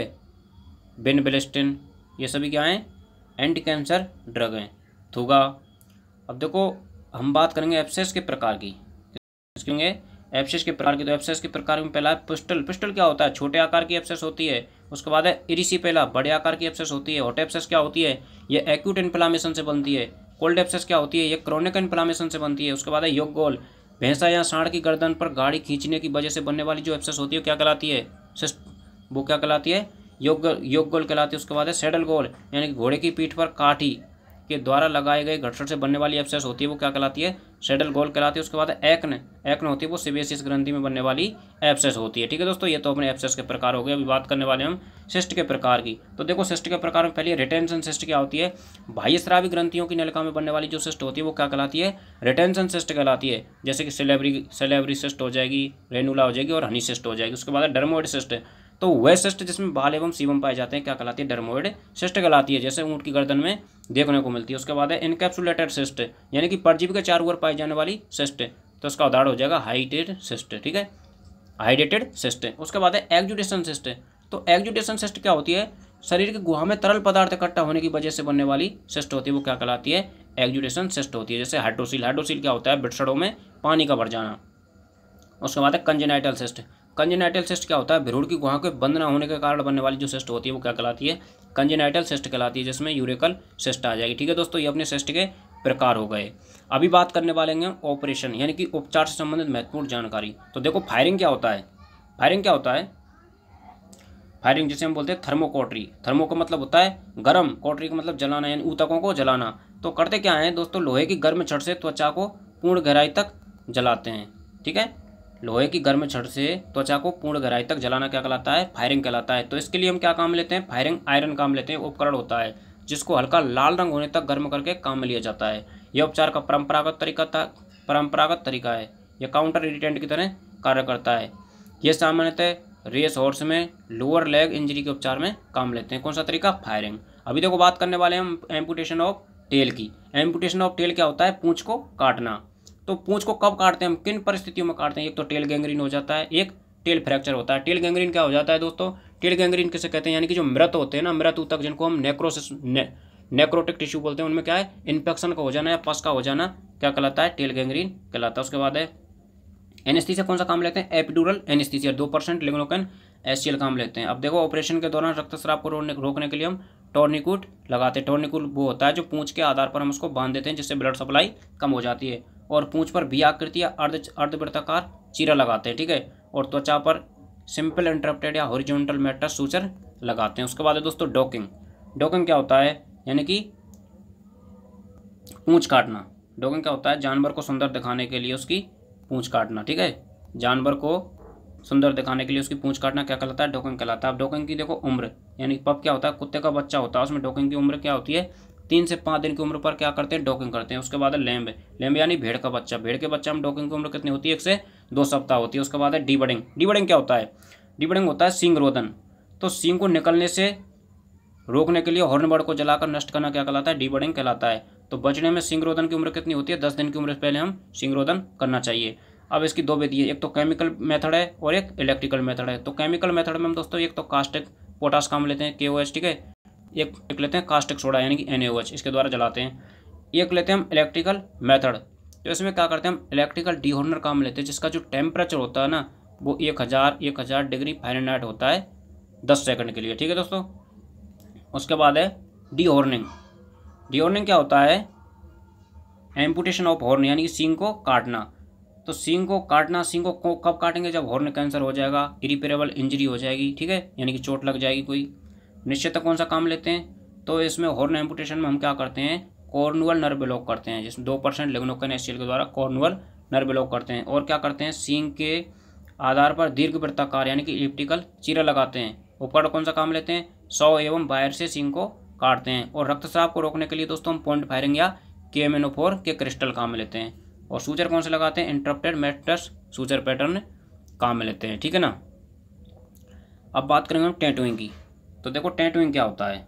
बेनबेलिस्टिन ये सभी क्या हैं एंटी कैंसर ड्रग हैं थूगा तो अब देखो हम बात करेंगे एब्सेस के प्रकार की एप्सेस के प्रकार के तो एप्सेस के प्रकार में पहला है पिस्टल पिस्टल क्या होता है छोटे आकार की एप्सेस होती है उसके बाद है पहला बड़े आकार की एप्सेस होती है हॉट एप्सेस क्या होती है ये एक्यूट इन्फ्लामेशन से बनती है कोल्ड एप्सेस क्या होती है ये क्रोनिक इन्फ्लामेशन से बनती है उसके बाद है योग गोल भैंसा या साढ़ की गर्दन पर गाड़ी खींचने की वजह से बनने वाली जो एप्सेस होती है क्या कहलाती है वो क्या कहलाती है योग योग गोल कहलाती है उसके बाद है सेडल गोल यानी कि घोड़े की पीठ पर काठी के द्वारा लगाए गए घर्षण से बनने वाली एब्सेस होती है वो क्या कहलाती है सेडल गोल कहलाती है उसके बाद एक्न एक्न होती है वो सीबीएसिस ग्रंथि में बनने वाली एप्सेस होती है ठीक है दोस्तों ये तो अपने एप्सेस के प्रकार हो गए अभी बात करने वाले हम सिस्ट के प्रकार की तो देखो सिस्ट के प्रकार में पहले रिटेंशन सिस्ट क्या होती है बाह्य श्रावी ग्रंथियों की नलिका में बनने वाली जो सिस्ट होती है वो क्या कहलाती है रिटेंशन सिस्ट कहलाती है जैसे कि सेलेबरी सेलेबरी सिस्ट हो जाएगी रेनुला हो जाएगी और हनी सिस्ट हो जाएगी उसके बाद डर्मोइड सिस्ट तो वह शिष्ट जिसमें बाल एवं सीवम पाए जाते हैं क्या कहलाती है डर्मोइड शिष्ट कहलाती है जैसे ऊँट की गर्दन में देखने को मिलती है उसके बाद है इनकेप्सुलेटेड शिष्ट यानी कि परजीवी के चार ओर पाई जाने वाली शिष्ट तो उसका उदाहरण हो जाएगा हाइडेड शिष्ट ठीक है हाइड्रेटेड सिस्ट उसके बाद है एग्जुडेशन सिस्ट तो एग्जुटेशन सिस्ट क्या होती है शरीर के गुहा में तरल पदार्थ इकट्ठा होने की वजह से बनने वाली सिस्ट होती है वो क्या कहलाती है एग्जुटेशन सिस्ट होती है जैसे हाइड्रोसिल हाइड्रोसिल क्या होता है बिटसड़ों में पानी का भर जाना उसके बाद है कंजेनाइटल सिस्ट कंजेनाइटल सिस्ट क्या होता है भ्रूण की गुहा के बंद ना होने के कारण बनने वाली जो सिस्ट होती है वो क्या कहलाती है कंजेनाइटल सिस्ट कहलाती है जिसमें यूरिकल सिस्ट आ जाएगी ठीक है दोस्तों ये अपने सिस्ट के प्रकार हो गए अभी बात करने वाले हैं ऑपरेशन यानी कि उपचार से संबंधित महत्वपूर्ण जानकारी तो देखो फायरिंग क्या होता है फायरिंग क्या होता है फायरिंग जिसे हम बोलते हैं थर्मोकोटरी थर्मो का मतलब होता है गर्म कोटरी का मतलब जलाना यानी ऊतकों को जलाना तो करते क्या है दोस्तों लोहे की गर्म छड़ से त्वचा को पूर्ण गहराई तक जलाते हैं ठीक है लोहे की गर्म छड़ से त्वचा को पूर्ण गहराई तक जलाना क्या कहलाता है फायरिंग कहलाता है तो इसके लिए हम क्या काम लेते हैं फायरिंग आयरन काम लेते हैं उपकरण होता है जिसको हल्का लाल रंग होने तक गर्म करके काम में लिया जाता है यह उपचार का परंपरागत तरीका था परंपरागत तरीका है यह काउंटर इरिटेंट की तरह कार्य करता है यह सामान्यतः रेस हॉर्स में लोअर लेग इंजरी के उपचार में काम लेते हैं कौन सा तरीका फायरिंग अभी देखो बात करने वाले हम एम्पूटेशन ऑफ टेल की एम्पूटेशन ऑफ टेल क्या होता है पूँछ को काटना तो पूंछ को कब काटते हैं हम किन परिस्थितियों में काटते हैं एक तो टेल गैंग्रीन हो जाता है एक टेल फ्रैक्चर होता है टेल गैंग्रीन क्या हो जाता है दोस्तों टेल गैंग्रीन किसे कहते हैं यानी कि जो मृत होते हैं ना मृत ऊतक जिनको हम नेक्रोसिस ने, नेक्रोटिक टिश्यू बोलते हैं उनमें क्या है इन्फेक्शन का हो जाना या पस का हो जाना क्या कहलाता है टेल गैंग्रीन कहलाता है उसके बाद है एनेस्थीसिया कौन सा काम लेते हैं एपिडूरल एनेस्थीसिया दो परसेंट लिग्नोकन एस काम लेते हैं अब देखो ऑपरेशन के दौरान रक्तस्राव को रोकने के लिए हम टॉर्निकूट लगाते हैं टॉर्निकूट वो होता है जो पूंछ के आधार पर हम उसको बांध देते हैं जिससे ब्लड सप्लाई कम हो जाती है और पूंछ पर भी आकृति या अर्ध अर्धवृत्ताकार चीरा लगाते हैं ठीक है और त्वचा पर सिंपल इंटरप्टेड या हॉरिजॉन्टल मेटर सूचर लगाते हैं उसके बाद है दोस्तों डॉकिंग डॉकिंग क्या होता है यानी कि पूंछ काटना डॉकिंग क्या होता है जानवर को सुंदर दिखाने के लिए उसकी पूंछ काटना ठीक है जानवर को सुंदर दिखाने के लिए उसकी पूंछ काटना क्या कहलाता है डॉकिंग कहलाता है अब डॉकिंग की देखो उम्र यानी पप क्या होता है कुत्ते का बच्चा होता है उसमें डॉकिंग की उम्र क्या होती है तीन से पाँच दिन की उम्र पर क्या करते हैं डॉकिंग करते हैं उसके बाद है लैम्ब लैम्ब यानी भेड़ का बच्चा भेड़ के बच्चा में डॉकिंग की उम्र कितनी होती है एक से दो सप्ताह होती है उसके बाद है डीबडिंग डिबडिंग क्या होता है डिबडिंग होता है सिंग रोदन तो सिंग को निकलने से रोकने के लिए हॉर्नबर्ड को जलाकर नष्ट करना क्या कहलाता है डिबडिंग कहलाता है तो बचने में रोदन की उम्र कितनी होती है दस दिन की उम्र से पहले हम रोदन करना चाहिए अब इसकी दो विधि है एक तो केमिकल मेथड है और एक इलेक्ट्रिकल मेथड है तो केमिकल मेथड में हम दोस्तों एक तो कास्टिक पोटास काम लेते हैं के ओ एस ठीक है एक एक लेते हैं कास्टिक सोडा यानी कि एन इसके द्वारा जलाते हैं एक लेते हैं हम इलेक्ट्रिकल मेथड तो इसमें क्या करते हैं हम इलेक्ट्रिकल डिहोनर काम लेते हैं जिसका जो टेम्परेचर होता है ना वो एक हज़ार एक हज़ार डिग्री फाइनेट होता है दस सेकंड के लिए ठीक है दोस्तों उसके बाद है डीहॉर्निंग डीहॉर्निंग क्या होता है एम्पुटेशन ऑफ हॉर्न यानी कि सिंग को काटना तो सिंग को काटना सिंग को कब काटेंगे जब हॉर्न कैंसर हो जाएगा इरिपेरेबल इंजरी हो जाएगी ठीक है यानी कि चोट लग जाएगी कोई निश्चित कौन सा काम लेते हैं तो इसमें हॉर्न एम्पुटेशन में हम क्या करते हैं कॉर्नुअल नर्व ब्लॉक करते हैं जिसमें दो परसेंट लेग्नोकन एस के द्वारा कॉर्नुअल नर्व ब्लॉक करते हैं और क्या करते हैं सींग के आधार पर दीर्घ वृत्ताकार यानी कि इलिप्टिकल चीरा लगाते हैं उपकरण कौन सा काम लेते हैं सौ एवं बायर से सींग को काटते हैं और रक्तस्राव को रोकने के लिए दोस्तों हम पॉइंट फायरिंग या के एम के क्रिस्टल काम लेते हैं और सूचर कौन से लगाते हैं इंटरप्टेड मेटस सूचर पैटर्न काम लेते हैं ठीक है ना अब बात करेंगे हम टेंटुइंग की तो देखो टैटूइंग क्या होता है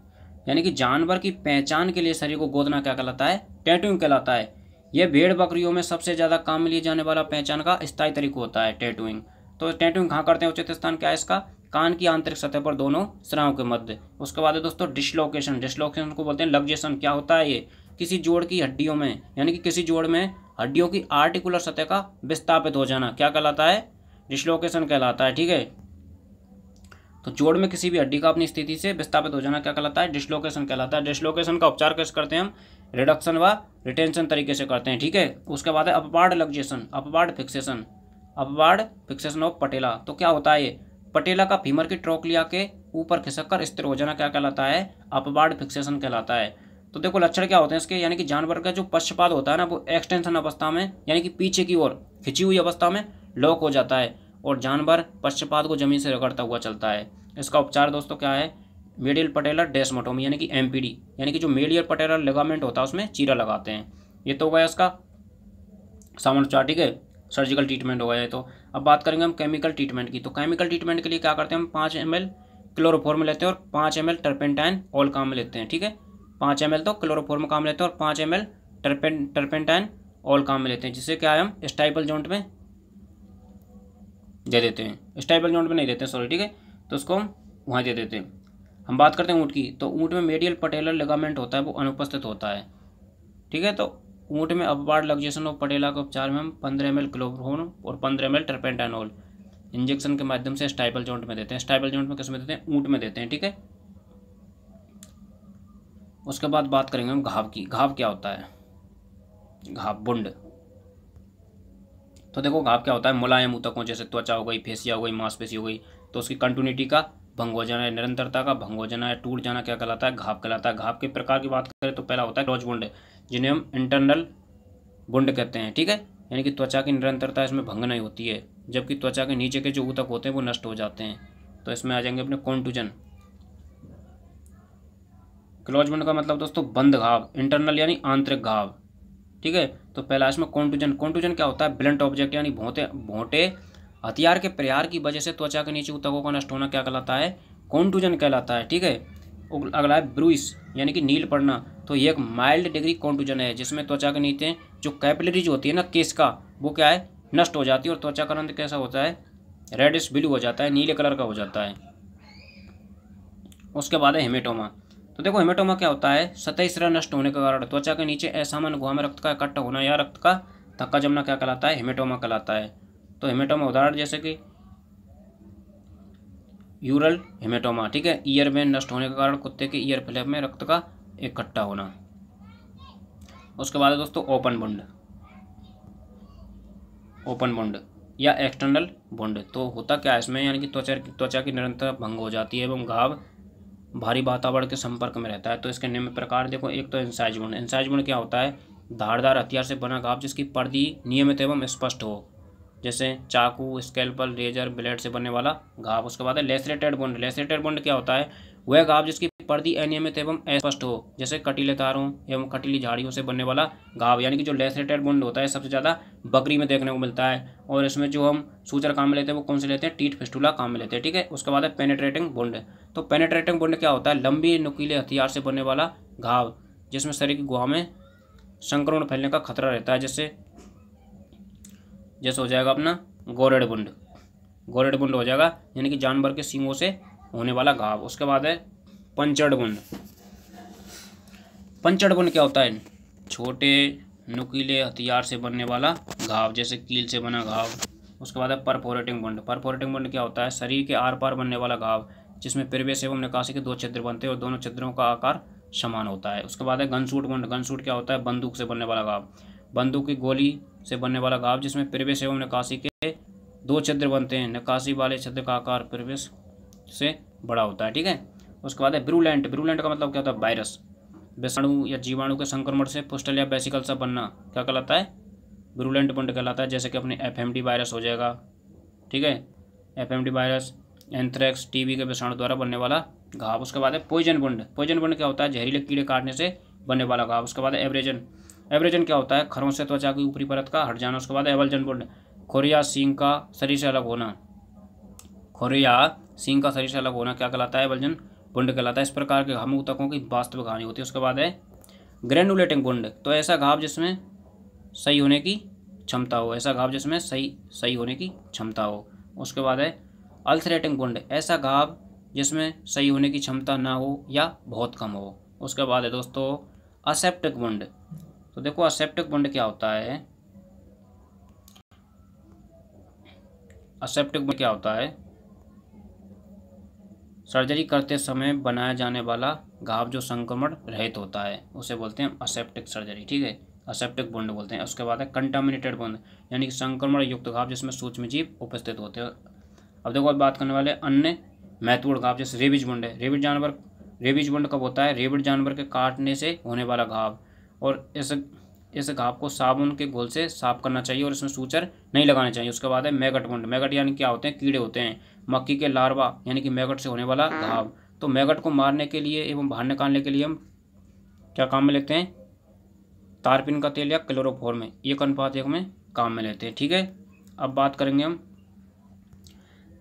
यानी कि जानवर की पहचान के लिए शरीर को गोदना क्या कहलाता है टैटूइंग कहलाता है यह भेड़ बकरियों में सबसे ज़्यादा काम लिए जाने वाला पहचान का स्थायी तरीका होता है टैटूइंग तो टैटूइंग कहाँ करते हैं उचित स्थान क्या है इसका कान की आंतरिक सतह पर दोनों स्रावों के मध्य उसके बाद है दोस्तों डिसलोकेशन डिसलोकेशन को बोलते हैं लग्जेशन क्या होता है ये किसी जोड़ की हड्डियों में यानी कि किसी जोड़ में हड्डियों की आर्टिकुलर सतह का विस्थापित हो जाना क्या कहलाता है डिसलोकेशन कहलाता है ठीक है तो जोड़ में किसी भी हड्डी का अपनी स्थिति से विस्थापित हो जाना क्या कहलाता है डिस्लोकेशन कहलाता है डिस्लोकेशन का उपचार कैसे करते हैं हम रिडक्शन व रिटेंशन तरीके से करते हैं ठीक है उसके बाद है upward luxation upward fixation upward fixation of patella तो क्या होता है ये पटेला का फीमर की ट्रोकलिया के ऊपर खिसक कर स्थिर हो जाना क्या कहलाता है अपवाड फिक्सेशन कहलाता है तो देखो लक्षण क्या होते हैं इसके यानी कि जानवर का जो पश्चपात होता है ना वो एक्सटेंशन अवस्था में यानी कि पीछे की ओर खिंची हुई अवस्था में लॉक हो जाता है और जानवर पश्चपात को जमीन से रगड़ता हुआ चलता है इसका उपचार दोस्तों क्या है मेडियल पटेलर डेस्मोटोमी यानी कि एम यानी कि जो मेडियल पटेलर लेगामेंट होता है उसमें चीरा लगाते हैं ये तो हो गया इसका सामान उपचार ठीक है सर्जिकल ट्रीटमेंट हो गया तो अब बात करेंगे हम केमिकल ट्रीटमेंट की तो केमिकल ट्रीटमेंट के लिए क्या करते हैं हम पाँच एम एल क्लोरोफॉर्म लेते हैं और पाँच एम एल टर्पेंटाइन ऑल काम में लेते हैं ठीक है पाँच एम एल तो क्लोरोफॉर्म काम लेते हैं और पाँच एम एल टर्पेंटाइन ऑल काम में लेते हैं जिससे क्या है हम स्टाइपल जॉइंट में दे देते हैं स्टाइबल जॉइंट में नहीं देते सॉरी ठीक है तो उसको हम वहाँ दे देते हैं हम बात करते हैं ऊँट की तो ऊँट में मेडियल पटेलर लेगामेंट होता है वो अनुपस्थित होता है ठीक है तो ऊँट में अपवार्ड लग्जेशन और पटेला के उपचार में हम पंद्रह एम एल क्लोबरोन और पंद्रह एम एल ट्रपेंटानोल इंजेक्शन के माध्यम से स्टाइबल जॉइंट में देते हैं स्टाइबल जॉइंट में किसमें देते हैं ऊँट में देते हैं ठीक है उसके बाद बात करेंगे हम घाव की घाव क्या होता है घाव बुंड तो देखो घाव क्या होता है मुलायम ऊतकों जैसे त्वचा हो गई फेसिया हो गई मांसपेशी हो गई तो उसकी कंटिन्यूटी का भंग हो जाना है निरंतरता का भंग हो जाना है टूट जाना क्या कहलाता है घाव कहलाता है घाव के प्रकार की बात करें तो पहला होता है रोज बुंड जिन्हें हम इंटरनल बुंड कहते हैं ठीक है यानी कि त्वचा की निरंतरता इसमें भंग नहीं होती है जबकि त्वचा के नीचे के जो ऊतक होते हैं वो नष्ट हो जाते हैं तो इसमें आ जाएंगे अपने कॉन्टूजन क्लोजमेंट का मतलब दोस्तों बंद घाव इंटरनल यानी आंतरिक घाव ठीक है तो पहला इसमें कॉन्टूजन कॉन्टूजन क्या होता है ब्लंट ऑब्जेक्ट यानी भोंते भोंटे हथियार के प्रहार की वजह से त्वचा के नीचे उतकों का नष्ट होना क्या कहलाता है कॉन्टूजन कहलाता है ठीक है अगला है ब्रूइस यानी कि नील पड़ना तो ये एक माइल्ड डिग्री कॉन्टूजन है जिसमें त्वचा के नीचे जो कैपिलरीज होती है ना केस का वो क्या है नष्ट हो जाती है और त्वचा का रंग कैसा होता है रेडिश ब्लू हो जाता है नीले कलर का हो जाता है उसके बाद है हेमेटोमा तो देखो हेमेटोमा क्या होता है सतह सिरा नष्ट होने के कारण त्वचा के नीचे असामान्य गुहा में रक्त का इकट्ठा होना या रक्त का धक्का जमना क्या कहलाता है हेमेटोमा कहलाता है तो हेमेटोमा उदाहरण जैसे कि यूरल हेमेटोमा ठीक है ईयर में नष्ट होने के कारण कुत्ते के ईयर फ्लैप में रक्त का इकट्ठा होना उसके बाद दोस्तों ओपन बुंड ओपन बुंड या एक्सटर्नल बुंड तो होता क्या है इसमें यानी कि त्वचा त्वचा की निरंतर भंग हो जाती है एवं घाव भारी वातावरण के संपर्क में रहता है तो इसके निम्न प्रकार देखो एक तो इंसाइजबुण इंसाइजबुण क्या होता है धारदार हथियार से बना घाव जिसकी पर्दी नियमित एवं स्पष्ट हो जैसे चाकू स्केल्पल रेजर ब्लेड से बनने वाला घाव उसके बाद है लेसरेटेड बुंड लेसरेटेड बुंड क्या होता है वह घाव जिसकी पर्दी अनियमित एवं अस्पष्ट हो जैसे कटीले तारों एवं कटीली झाड़ियों से बनने वाला घाव यानी कि जो लेसरेटेड बुंड होता है सबसे ज़्यादा बकरी में देखने को मिलता है और इसमें जो हम सूचर काम में लेते हैं वो कौन से लेते हैं टीट फिस्टूला काम में लेते हैं ठीक है उसके बाद है पेनेट्रेटिंग बुंड तो पेनेट्रेटिंग बुंड क्या होता है लंबी नुकीले हथियार से बनने वाला घाव जिसमें शरीर की गुहा में संक्रमण फैलने का खतरा रहता है जैसे जैसे हो जाएगा अपना गोरेड बुंड गोरेड बुंड हो जाएगा यानी कि जानवर के सींगों से होने वाला घाव उसके बाद है पंचड़ पंचड़गुण क्या होता है छोटे नुकीले हथियार से बनने वाला घाव जैसे कील से बना घाव उसके बाद है परफोरेटिंग बुंड परफोरेटिंग बुंड क्या होता है शरीर के आर पार बनने वाला घाव जिसमें प्रवेश एवं निकासी के दो छिद्र बनते हैं और दोनों छिद्रों का आकार समान होता है उसके बाद है गनसूट बुंड गनसूट क्या होता है बंदूक से बनने वाला घाव बंदूक की गोली से बनने वाला घाव जिसमें प्रवेश एवं निकासी के दो छिद्र बनते हैं निकासी वाले छिद्र का आकार प्रवेश से बड़ा होता है ठीक है उसके बाद है ब्रूलेंट ब्रूलेंट का मतलब क्या होता है वायरस विषाणु या जीवाणु के संक्रमण से पोस्टल या बेसिकल सा बनना क्या कहलाता है ब्रूलेंट बंड कहलाता है जैसे कि अपने एफ वायरस हो जाएगा ठीक है एफ वायरस एंथ्रेक्स टीबी के विषाणु द्वारा बनने वाला घाव उसके बाद है पोइजन बंड पोइजन बंड क्या होता है जहरीले कीड़े काटने से बनने वाला घाव उसके बाद एवरेजन एवरेजन क्या होता है खरों से त्वचा की ऊपरी परत का हट जाना उसके बाद एवलजन बंड खोरिया सिंह का शरीर से अलग होना खोरिया सिंह का शरीर से अलग होना क्या कहलाता है एवलजन गुंड कहलाता है इस प्रकार के घामक ऊतकों की वास्तविक हानि होती है उसके बाद है ग्रेनुलेटिंग गुंड तो ऐसा घाव जिसमें सही होने की क्षमता हो ऐसा घाव जिसमें सही सही होने की क्षमता हो उसके बाद है अल्सरेटिंग गुंड ऐसा घाव जिसमें सही होने की क्षमता ना हो या बहुत कम हो उसके बाद है दोस्तों असेप्टिक गुंड तो देखो असेप्टिक गुंड क्या होता है असेप्टिक गुंड क्या होता है सर्जरी करते समय बनाया जाने वाला घाव जो संक्रमण रहित होता है उसे बोलते हैं असेप्टिक सर्जरी ठीक है असेप्टिक बुंड बोलते हैं उसके बाद है कंटामिनेटेड बुंड यानी कि संक्रमण युक्त घाव जिसमें सूक्ष्मजीव उपस्थित होते हैं अब देखो अब बात करने वाले अन्य महत्वपूर्ण घाव जैसे रेबिज बुंड है रेबिज जानवर रेबिज बुंड कब होता है रेबिड जानवर के काटने से होने वाला घाव और इस इस घाव को साबुन के घोल से साफ करना चाहिए और इसमें सूचर नहीं लगाना चाहिए उसके बाद है मैगट बुंड मैगट यानी क्या होते हैं कीड़े होते हैं मक्की के लार्वा यानी कि मैगट से होने वाला हाँ। घाव तो मैगट को मारने के लिए एवं बाहर निकालने के लिए हम क्या काम में लेते हैं तारपिन का तेल या क्लोरोफोर में एक अनुपात एक में काम में लेते हैं ठीक है अब बात करेंगे हम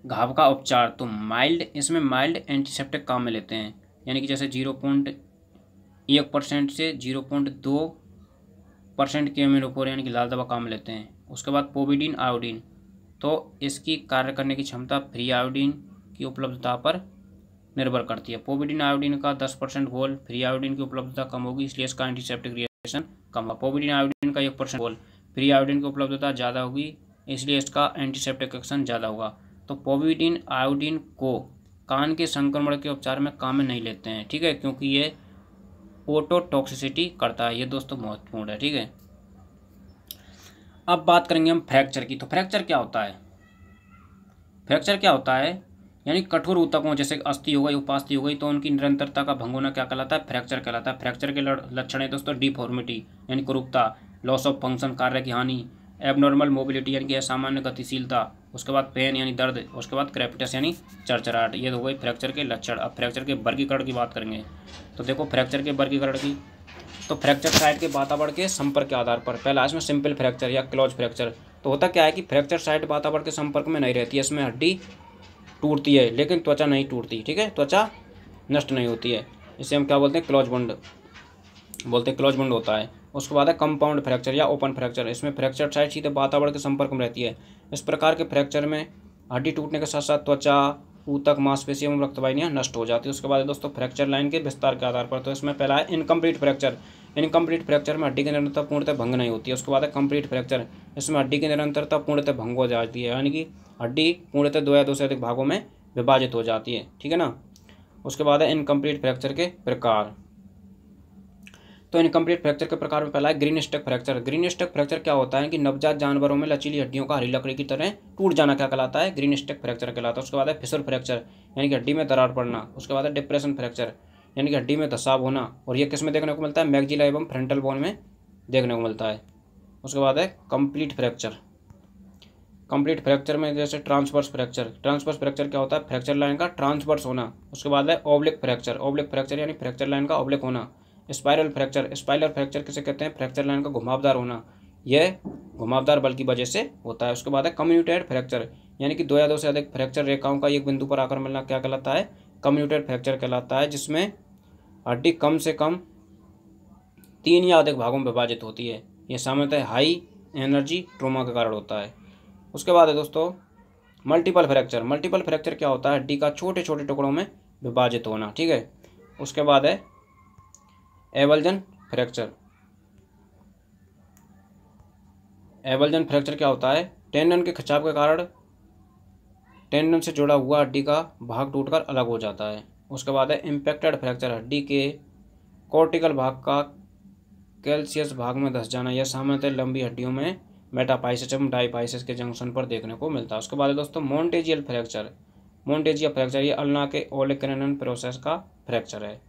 घाव का उपचार तो माइल्ड इसमें माइल्ड एंटीसेप्टिक काम में लेते हैं यानी कि जैसे जीरो पॉइंट एक परसेंट से जीरो पॉइंट दो परसेंट के एम यानी कि लाल दवा काम में लेते हैं उसके बाद पोविडीन आयोडीन तो इसकी कार्य करने की क्षमता फ्री आयोडीन की उपलब्धता पर निर्भर करती है पोविडिन आयोडीन का दस परसेंट घोल फ्री आयोडीन की उपलब्धता कम होगी इसलिए इसका एंटीसेप्टिक रिएक्शन कम होगा पोविडिन आयोडीन का एक परसेंट घोल फ्री आयोडीन की उपलब्धता ज़्यादा होगी इसलिए इसका एंटीसेप्टिक एक्शन ज़्यादा होगा तो पोविडिन आयोडीन को कान के संक्रमण के उपचार में काम में नहीं लेते हैं ठीक है क्योंकि ये ओटोटॉक्सिसिटी करता है ये दोस्तों महत्वपूर्ण है ठीक है अब बात करेंगे हम फ्रैक्चर की तो फ्रैक्चर क्या होता है फ्रैक्चर क्या होता है यानी कठोर ऊतकों जैसे अस्थि हो गई उपास्थि हो गई तो उनकी निरंतरता का भंग होना क्या कहलाता है फ्रैक्चर कहलाता है फ्रैक्चर के लक्षण है दोस्तों डिफॉर्मिटी यानी कुरूपता लॉस ऑफ फंक्शन कार्य की हानि एबनॉर्मल मोबिलिटी यानी कि असामान्य गतिशीलता उसके बाद पेन यानी दर्द उसके बाद क्रेपिटस यानी चरचराहट ये हो गई फ्रैक्चर के लक्षण अब फ्रैक्चर के वर्गीकरण की बात करेंगे तो देखो फ्रैक्चर के वर्गीकरण की तो फ्रैक्चर साइड के वातावरण के संपर्क के आधार पर पहला इसमें सिंपल फ्रैक्चर या क्लोज फ्रैक्चर तो होता क्या है कि फ्रैक्चर साइड वातावरण के संपर्क में नहीं रहती है इसमें हड्डी टूटती है लेकिन त्वचा नहीं टूटती ठीक है त्वचा नष्ट नहीं होती है इसे हम क्या बोलते हैं क्लोज बंड बोलते हैं क्लोज बंड होता है उसके बाद है कंपाउंड फ्रैक्चर या ओपन फ्रैक्चर इसमें फ्रैक्चर साइड सीधे वातावरण के संपर्क में रहती है इस प्रकार के फ्रैक्चर में हड्डी टूटने के साथ साथ त्वचा ऊतक मांसपेशी एवं रक्तवाहिनियाँ नष्ट हो जाती है उसके बाद दोस्तों फ्रैक्चर लाइन के विस्तार के आधार पर तो इसमें पहला है इनकम्प्लीट फ्रैक्चर इनकम्प्लीट फ्रैक्चर में हड्डी की निरंतरता पूर्णतः भंग नहीं होती है उसके बाद है कम्प्लीट फ्रैक्चर इसमें हड्डी की निरंतरता पूर्णतः भंग हो जाती है यानी कि हड्डी पूर्णतः दो या दो से अधिक भागों में विभाजित हो जाती है ठीक है ना उसके बाद है इनकम्प्लीट फ्रैक्चर के प्रकार तो इनकम्प्लीट फ्रैक्चर के प्रकार में पहला है greenstick fracture greenstick fracture क्या होता है कि नवजात जानवरों में लचीली हड्डियों का हरी लकड़ी की तरह टूट जाना क्या कहलाता है ग्रीन स्टक फ्रैक्चर कहलाता है उसके बाद है फिसर फ्रैक्चर यानी कि हड्डी में दरार पड़ना उसके बाद है डिप्रेशन फ्रैक्चर यानी कि हड्डी में धसाव होना और यह किस में देखने को मिलता है मैगजिला एवं फ्रंटल बोन में देखने को मिलता है उसके बाद है कंप्लीट फ्रैक्चर कंप्लीट फ्रैक्चर में जैसे ट्रांसवर्स फ्रैक्चर ट्रांसवर्स फ्रैक्चर क्या होता है फ्रैक्चर लाइन का ट्रांसवर्स होना उसके बाद है ओब्लिक फ्रैक्चर ओब्लिक फ्रैक्चर यानी फ्रैक्चर लाइन का ओब्लिक होना स्पाइरल फ्रैक्चर स्पाइरल फ्रैक्चर किसे कहते हैं फ्रैक्चर लाइन का घुमावदार होना यह घुमावदार बल की वजह से होता है उसके बाद है कम्यूटेड फ्रैक्चर यानी कि दो या दो से अधिक फ्रैक्चर रेखाओं का एक बिंदु पर आकर मिलना क्या कहलाता है कम्यूटेड फ्रैक्चर कहलाता है जिसमें हड्डी कम से कम तीन या अधिक भागों में विभाजित होती है यह सामान्यतः हाई एनर्जी ट्रोमा के कारण होता है उसके बाद है दोस्तों मल्टीपल फ्रैक्चर मल्टीपल फ्रैक्चर क्या होता है हड्डी का छोटे छोटे टुकड़ों में विभाजित होना ठीक है उसके बाद है एवल्जन फ्रैक्चर एवल्जन फ्रैक्चर क्या होता है टेंडन के खिंचाव के कारण टेंडन से जुड़ा हुआ हड्डी का भाग टूटकर अलग हो जाता है उसके बाद है इम्पेक्टेड फ्रैक्चर हड्डी के कॉर्टिकल भाग का कैल्शियस भाग में धस जाना यह सामान्यतः लंबी हड्डियों में मेटापाइसिस एवं डाइपाइसिस के जंक्शन पर देखने को मिलता है उसके बाद दोस्तों मोन्टेजियल फ्रैक्चर मोन्टेजियल फ्रैक्चर ये अल्ना के ओलेक्रेनन प्रोसेस का फ्रैक्चर है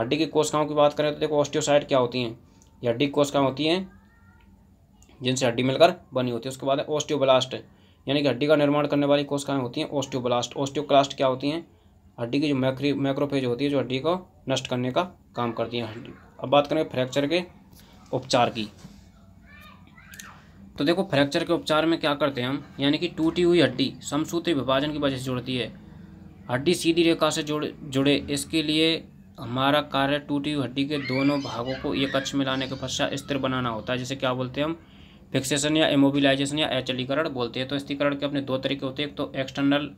हड्डी की कोशिकाओं की बात करें तो देखो ऑस्टियोसाइट क्या होती हैं ये हड्डी की होती हैं जिनसे हड्डी मिलकर बनी होती है उसके बाद है ऑस्टियोब्लास्ट यानी कि हड्डी का निर्माण करने वाली कोशिकाएं होती हैं ऑस्टियोब्लास्ट ऑस्टियोक्लास्ट क्या होती हैं हड्डी की जो मैक्री मैक्रोफेज होती है जो हड्डी को नष्ट करने का काम करती है हड्डी अब बात करें फ्रैक्चर के उपचार की तो देखो फ्रैक्चर के उपचार में क्या करते हैं हम यानी कि टूटी हुई हड्डी समसूत्री विभाजन की वजह से जुड़ती है हड्डी सीधी रेखा से जुड़ जुड़े इसके लिए हमारा कार्य टूटी हुई हड्डी के दोनों भागों को एक अक्ष में लाने के पश्चात स्थिर बनाना होता है जिसे क्या बोलते हैं हम फिक्सेशन या इमोबिलाइजेशन या एचलीकरण बोलते हैं तो स्थिरीकरण के अपने दो तरीके होते हैं एक तो एक्सटर्नल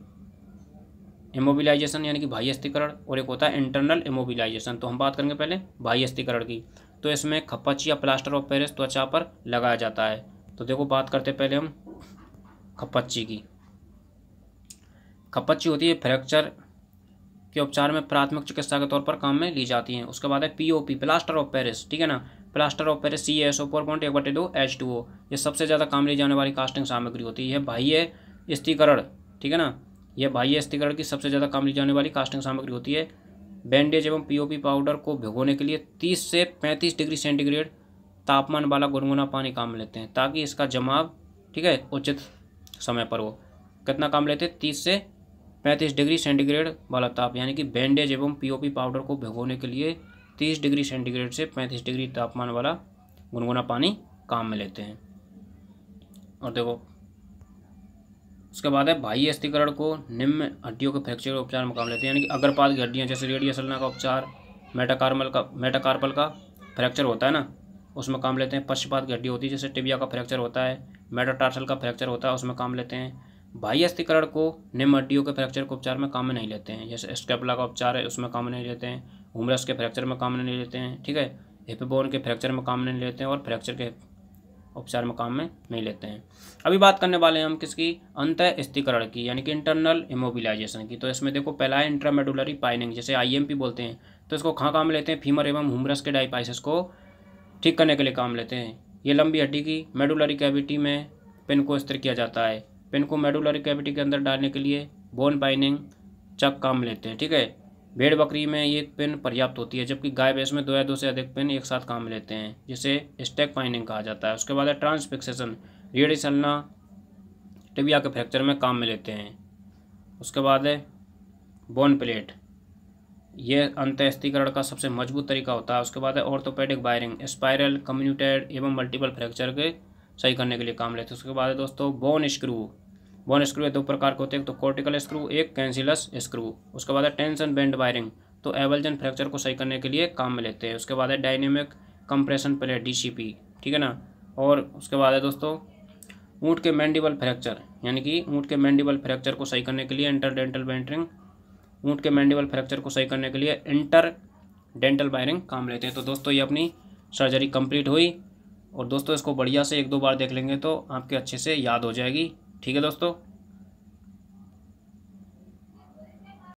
इमोबिलाइजेशन यानी कि बाह्य स्थिरीकरण और एक होता है इंटरनल इमोबिलाइजेशन तो हम बात करेंगे पहले बाह्य स्थिरीकरण की तो इसमें खपच या प्लास्टर ऑफ पेरिस त्वचा पर लगाया जाता है तो देखो बात करते पहले हम खपच्ची की खपच्ची होती है फ्रैक्चर के उपचार में प्राथमिक चिकित्सा के तौर पर काम में ली जाती हैं उसके बाद है पीओपी प्लास्टर ऑफ पेरिस ठीक है ना plaster of Paris C S O four point एक बटे दो एच टू ओ ये सबसे ज़्यादा काम ली जाने वाली कास्टिंग सामग्री होती है बाह्य स्थिकरण ठीक है ना यह बाह्य स्थिकरण की सबसे ज़्यादा काम ली जाने वाली कास्टिंग सामग्री होती है बैंडेज एवं पीओपी पाउडर को भिगोने के लिए तीस से पैंतीस डिग्री सेंटीग्रेड तापमान वाला गुनगुना पानी काम में लेते हैं ताकि इसका जमाव ठीक है उचित समय पर हो कितना काम लेते हैं तीस से पैंतीस डिग्री सेंटीग्रेड वाला ताप यानी कि बैंडेज एवं पीओपी पाउडर को भिगोने के लिए तीस डिग्री सेंटीग्रेड से पैंतीस डिग्री तापमान वाला गुनगुना पानी काम में लेते हैं और देखो उसके बाद है बाह्य अस्थिकरण को निम्न हड्डियों के फ्रैक्चर के उपचार में काम लेते हैं यानी कि अग्रपात की हड्डियाँ जैसे रेडियसलना का उपचार मेटाकार्मल का मेटाकार्पल का फ्रैक्चर होता है ना उसमें काम लेते हैं पश्चपात की हड्डी होती है जैसे टिबिया का फ्रैक्चर होता है मेटाटार्सल का फ्रैक्चर होता है उसमें काम लेते हैं बाह्य अस्थिकरण को निम्न हड्डियों के फ्रैक्चर के उपचार में काम में नहीं लेते हैं जैसे स्केपला का उपचार है उसमें काम में नहीं लेते हैं हुमरस के फ्रैक्चर में काम में नहीं लेते हैं ठीक है हिपबोन के फ्रैक्चर में काम नहीं लेते हैं और फ्रैक्चर के उपचार में काम में नहीं लेते हैं अभी बात करने वाले हैं हम किसकी अंत स्थिकरण की यानी कि इंटरनल इमोबिलाइजेशन की तो इसमें देखो पहला है इंट्रामेडुलरी पाइनिंग जैसे आईएमपी बोलते हैं तो इसको कहाँ काम लेते हैं फीमर एवं हुमरस के डाइपाइसिस को ठीक करने के लिए काम लेते हैं ये लंबी हड्डी की मेडुलरी कैविटी में पिन को स्थिर किया जाता है पेन को मेडुलरी कैविटी के अंदर डालने के लिए बोन बाइनिंग चक काम लेते हैं ठीक है भेड़ बकरी में एक पेन पर्याप्त होती है जबकि गाय भैंस में दो या दो से अधिक पेन एक साथ काम लेते हैं जिसे स्टेक पाइनिंग कहा जाता है उसके बाद है ट्रांसफिक्सेशन रेड़ी रिसलना टिबिया के फ्रैक्चर में काम में लेते हैं उसके बाद है बोन प्लेट ये अंत्यस्तीकरण का सबसे मजबूत तरीका होता है उसके बाद है ऑर्थोपेडिक वायरिंग स्पायरल कम्यूटेड एवं मल्टीपल फ्रैक्चर के सही करने के लिए काम लेते हैं उसके बाद है दोस्तों बोन स्क्रू वन स्क्रू है दो प्रकार के होते हैं तो कॉर्टिकल स्क्रू एक कैंसिलस स्क्रू उसके बाद है टेंशन बैंड वायरिंग तो एवलजन फ्रैक्चर को सही करने के लिए काम में लेते हैं उसके बाद है डायनेमिक कंप्रेशन प्लेट डी ठीक है ना और उसके बाद है दोस्तों ऊँट के मैंडिबल फ्रैक्चर यानी कि ऊँट के मैंडिबल फ्रैक्चर को सही करने के लिए इंटर डेंटल बैंटरिंग ऊँट के मैंडिबल फ्रैक्चर को सही करने के लिए इंटर डेंटल वायरिंग काम लेते हैं तो दोस्तों ये अपनी सर्जरी कंप्लीट हुई और दोस्तों इसको बढ़िया से एक दो बार देख लेंगे तो आपके अच्छे से याद हो जाएगी ठीक है दोस्तों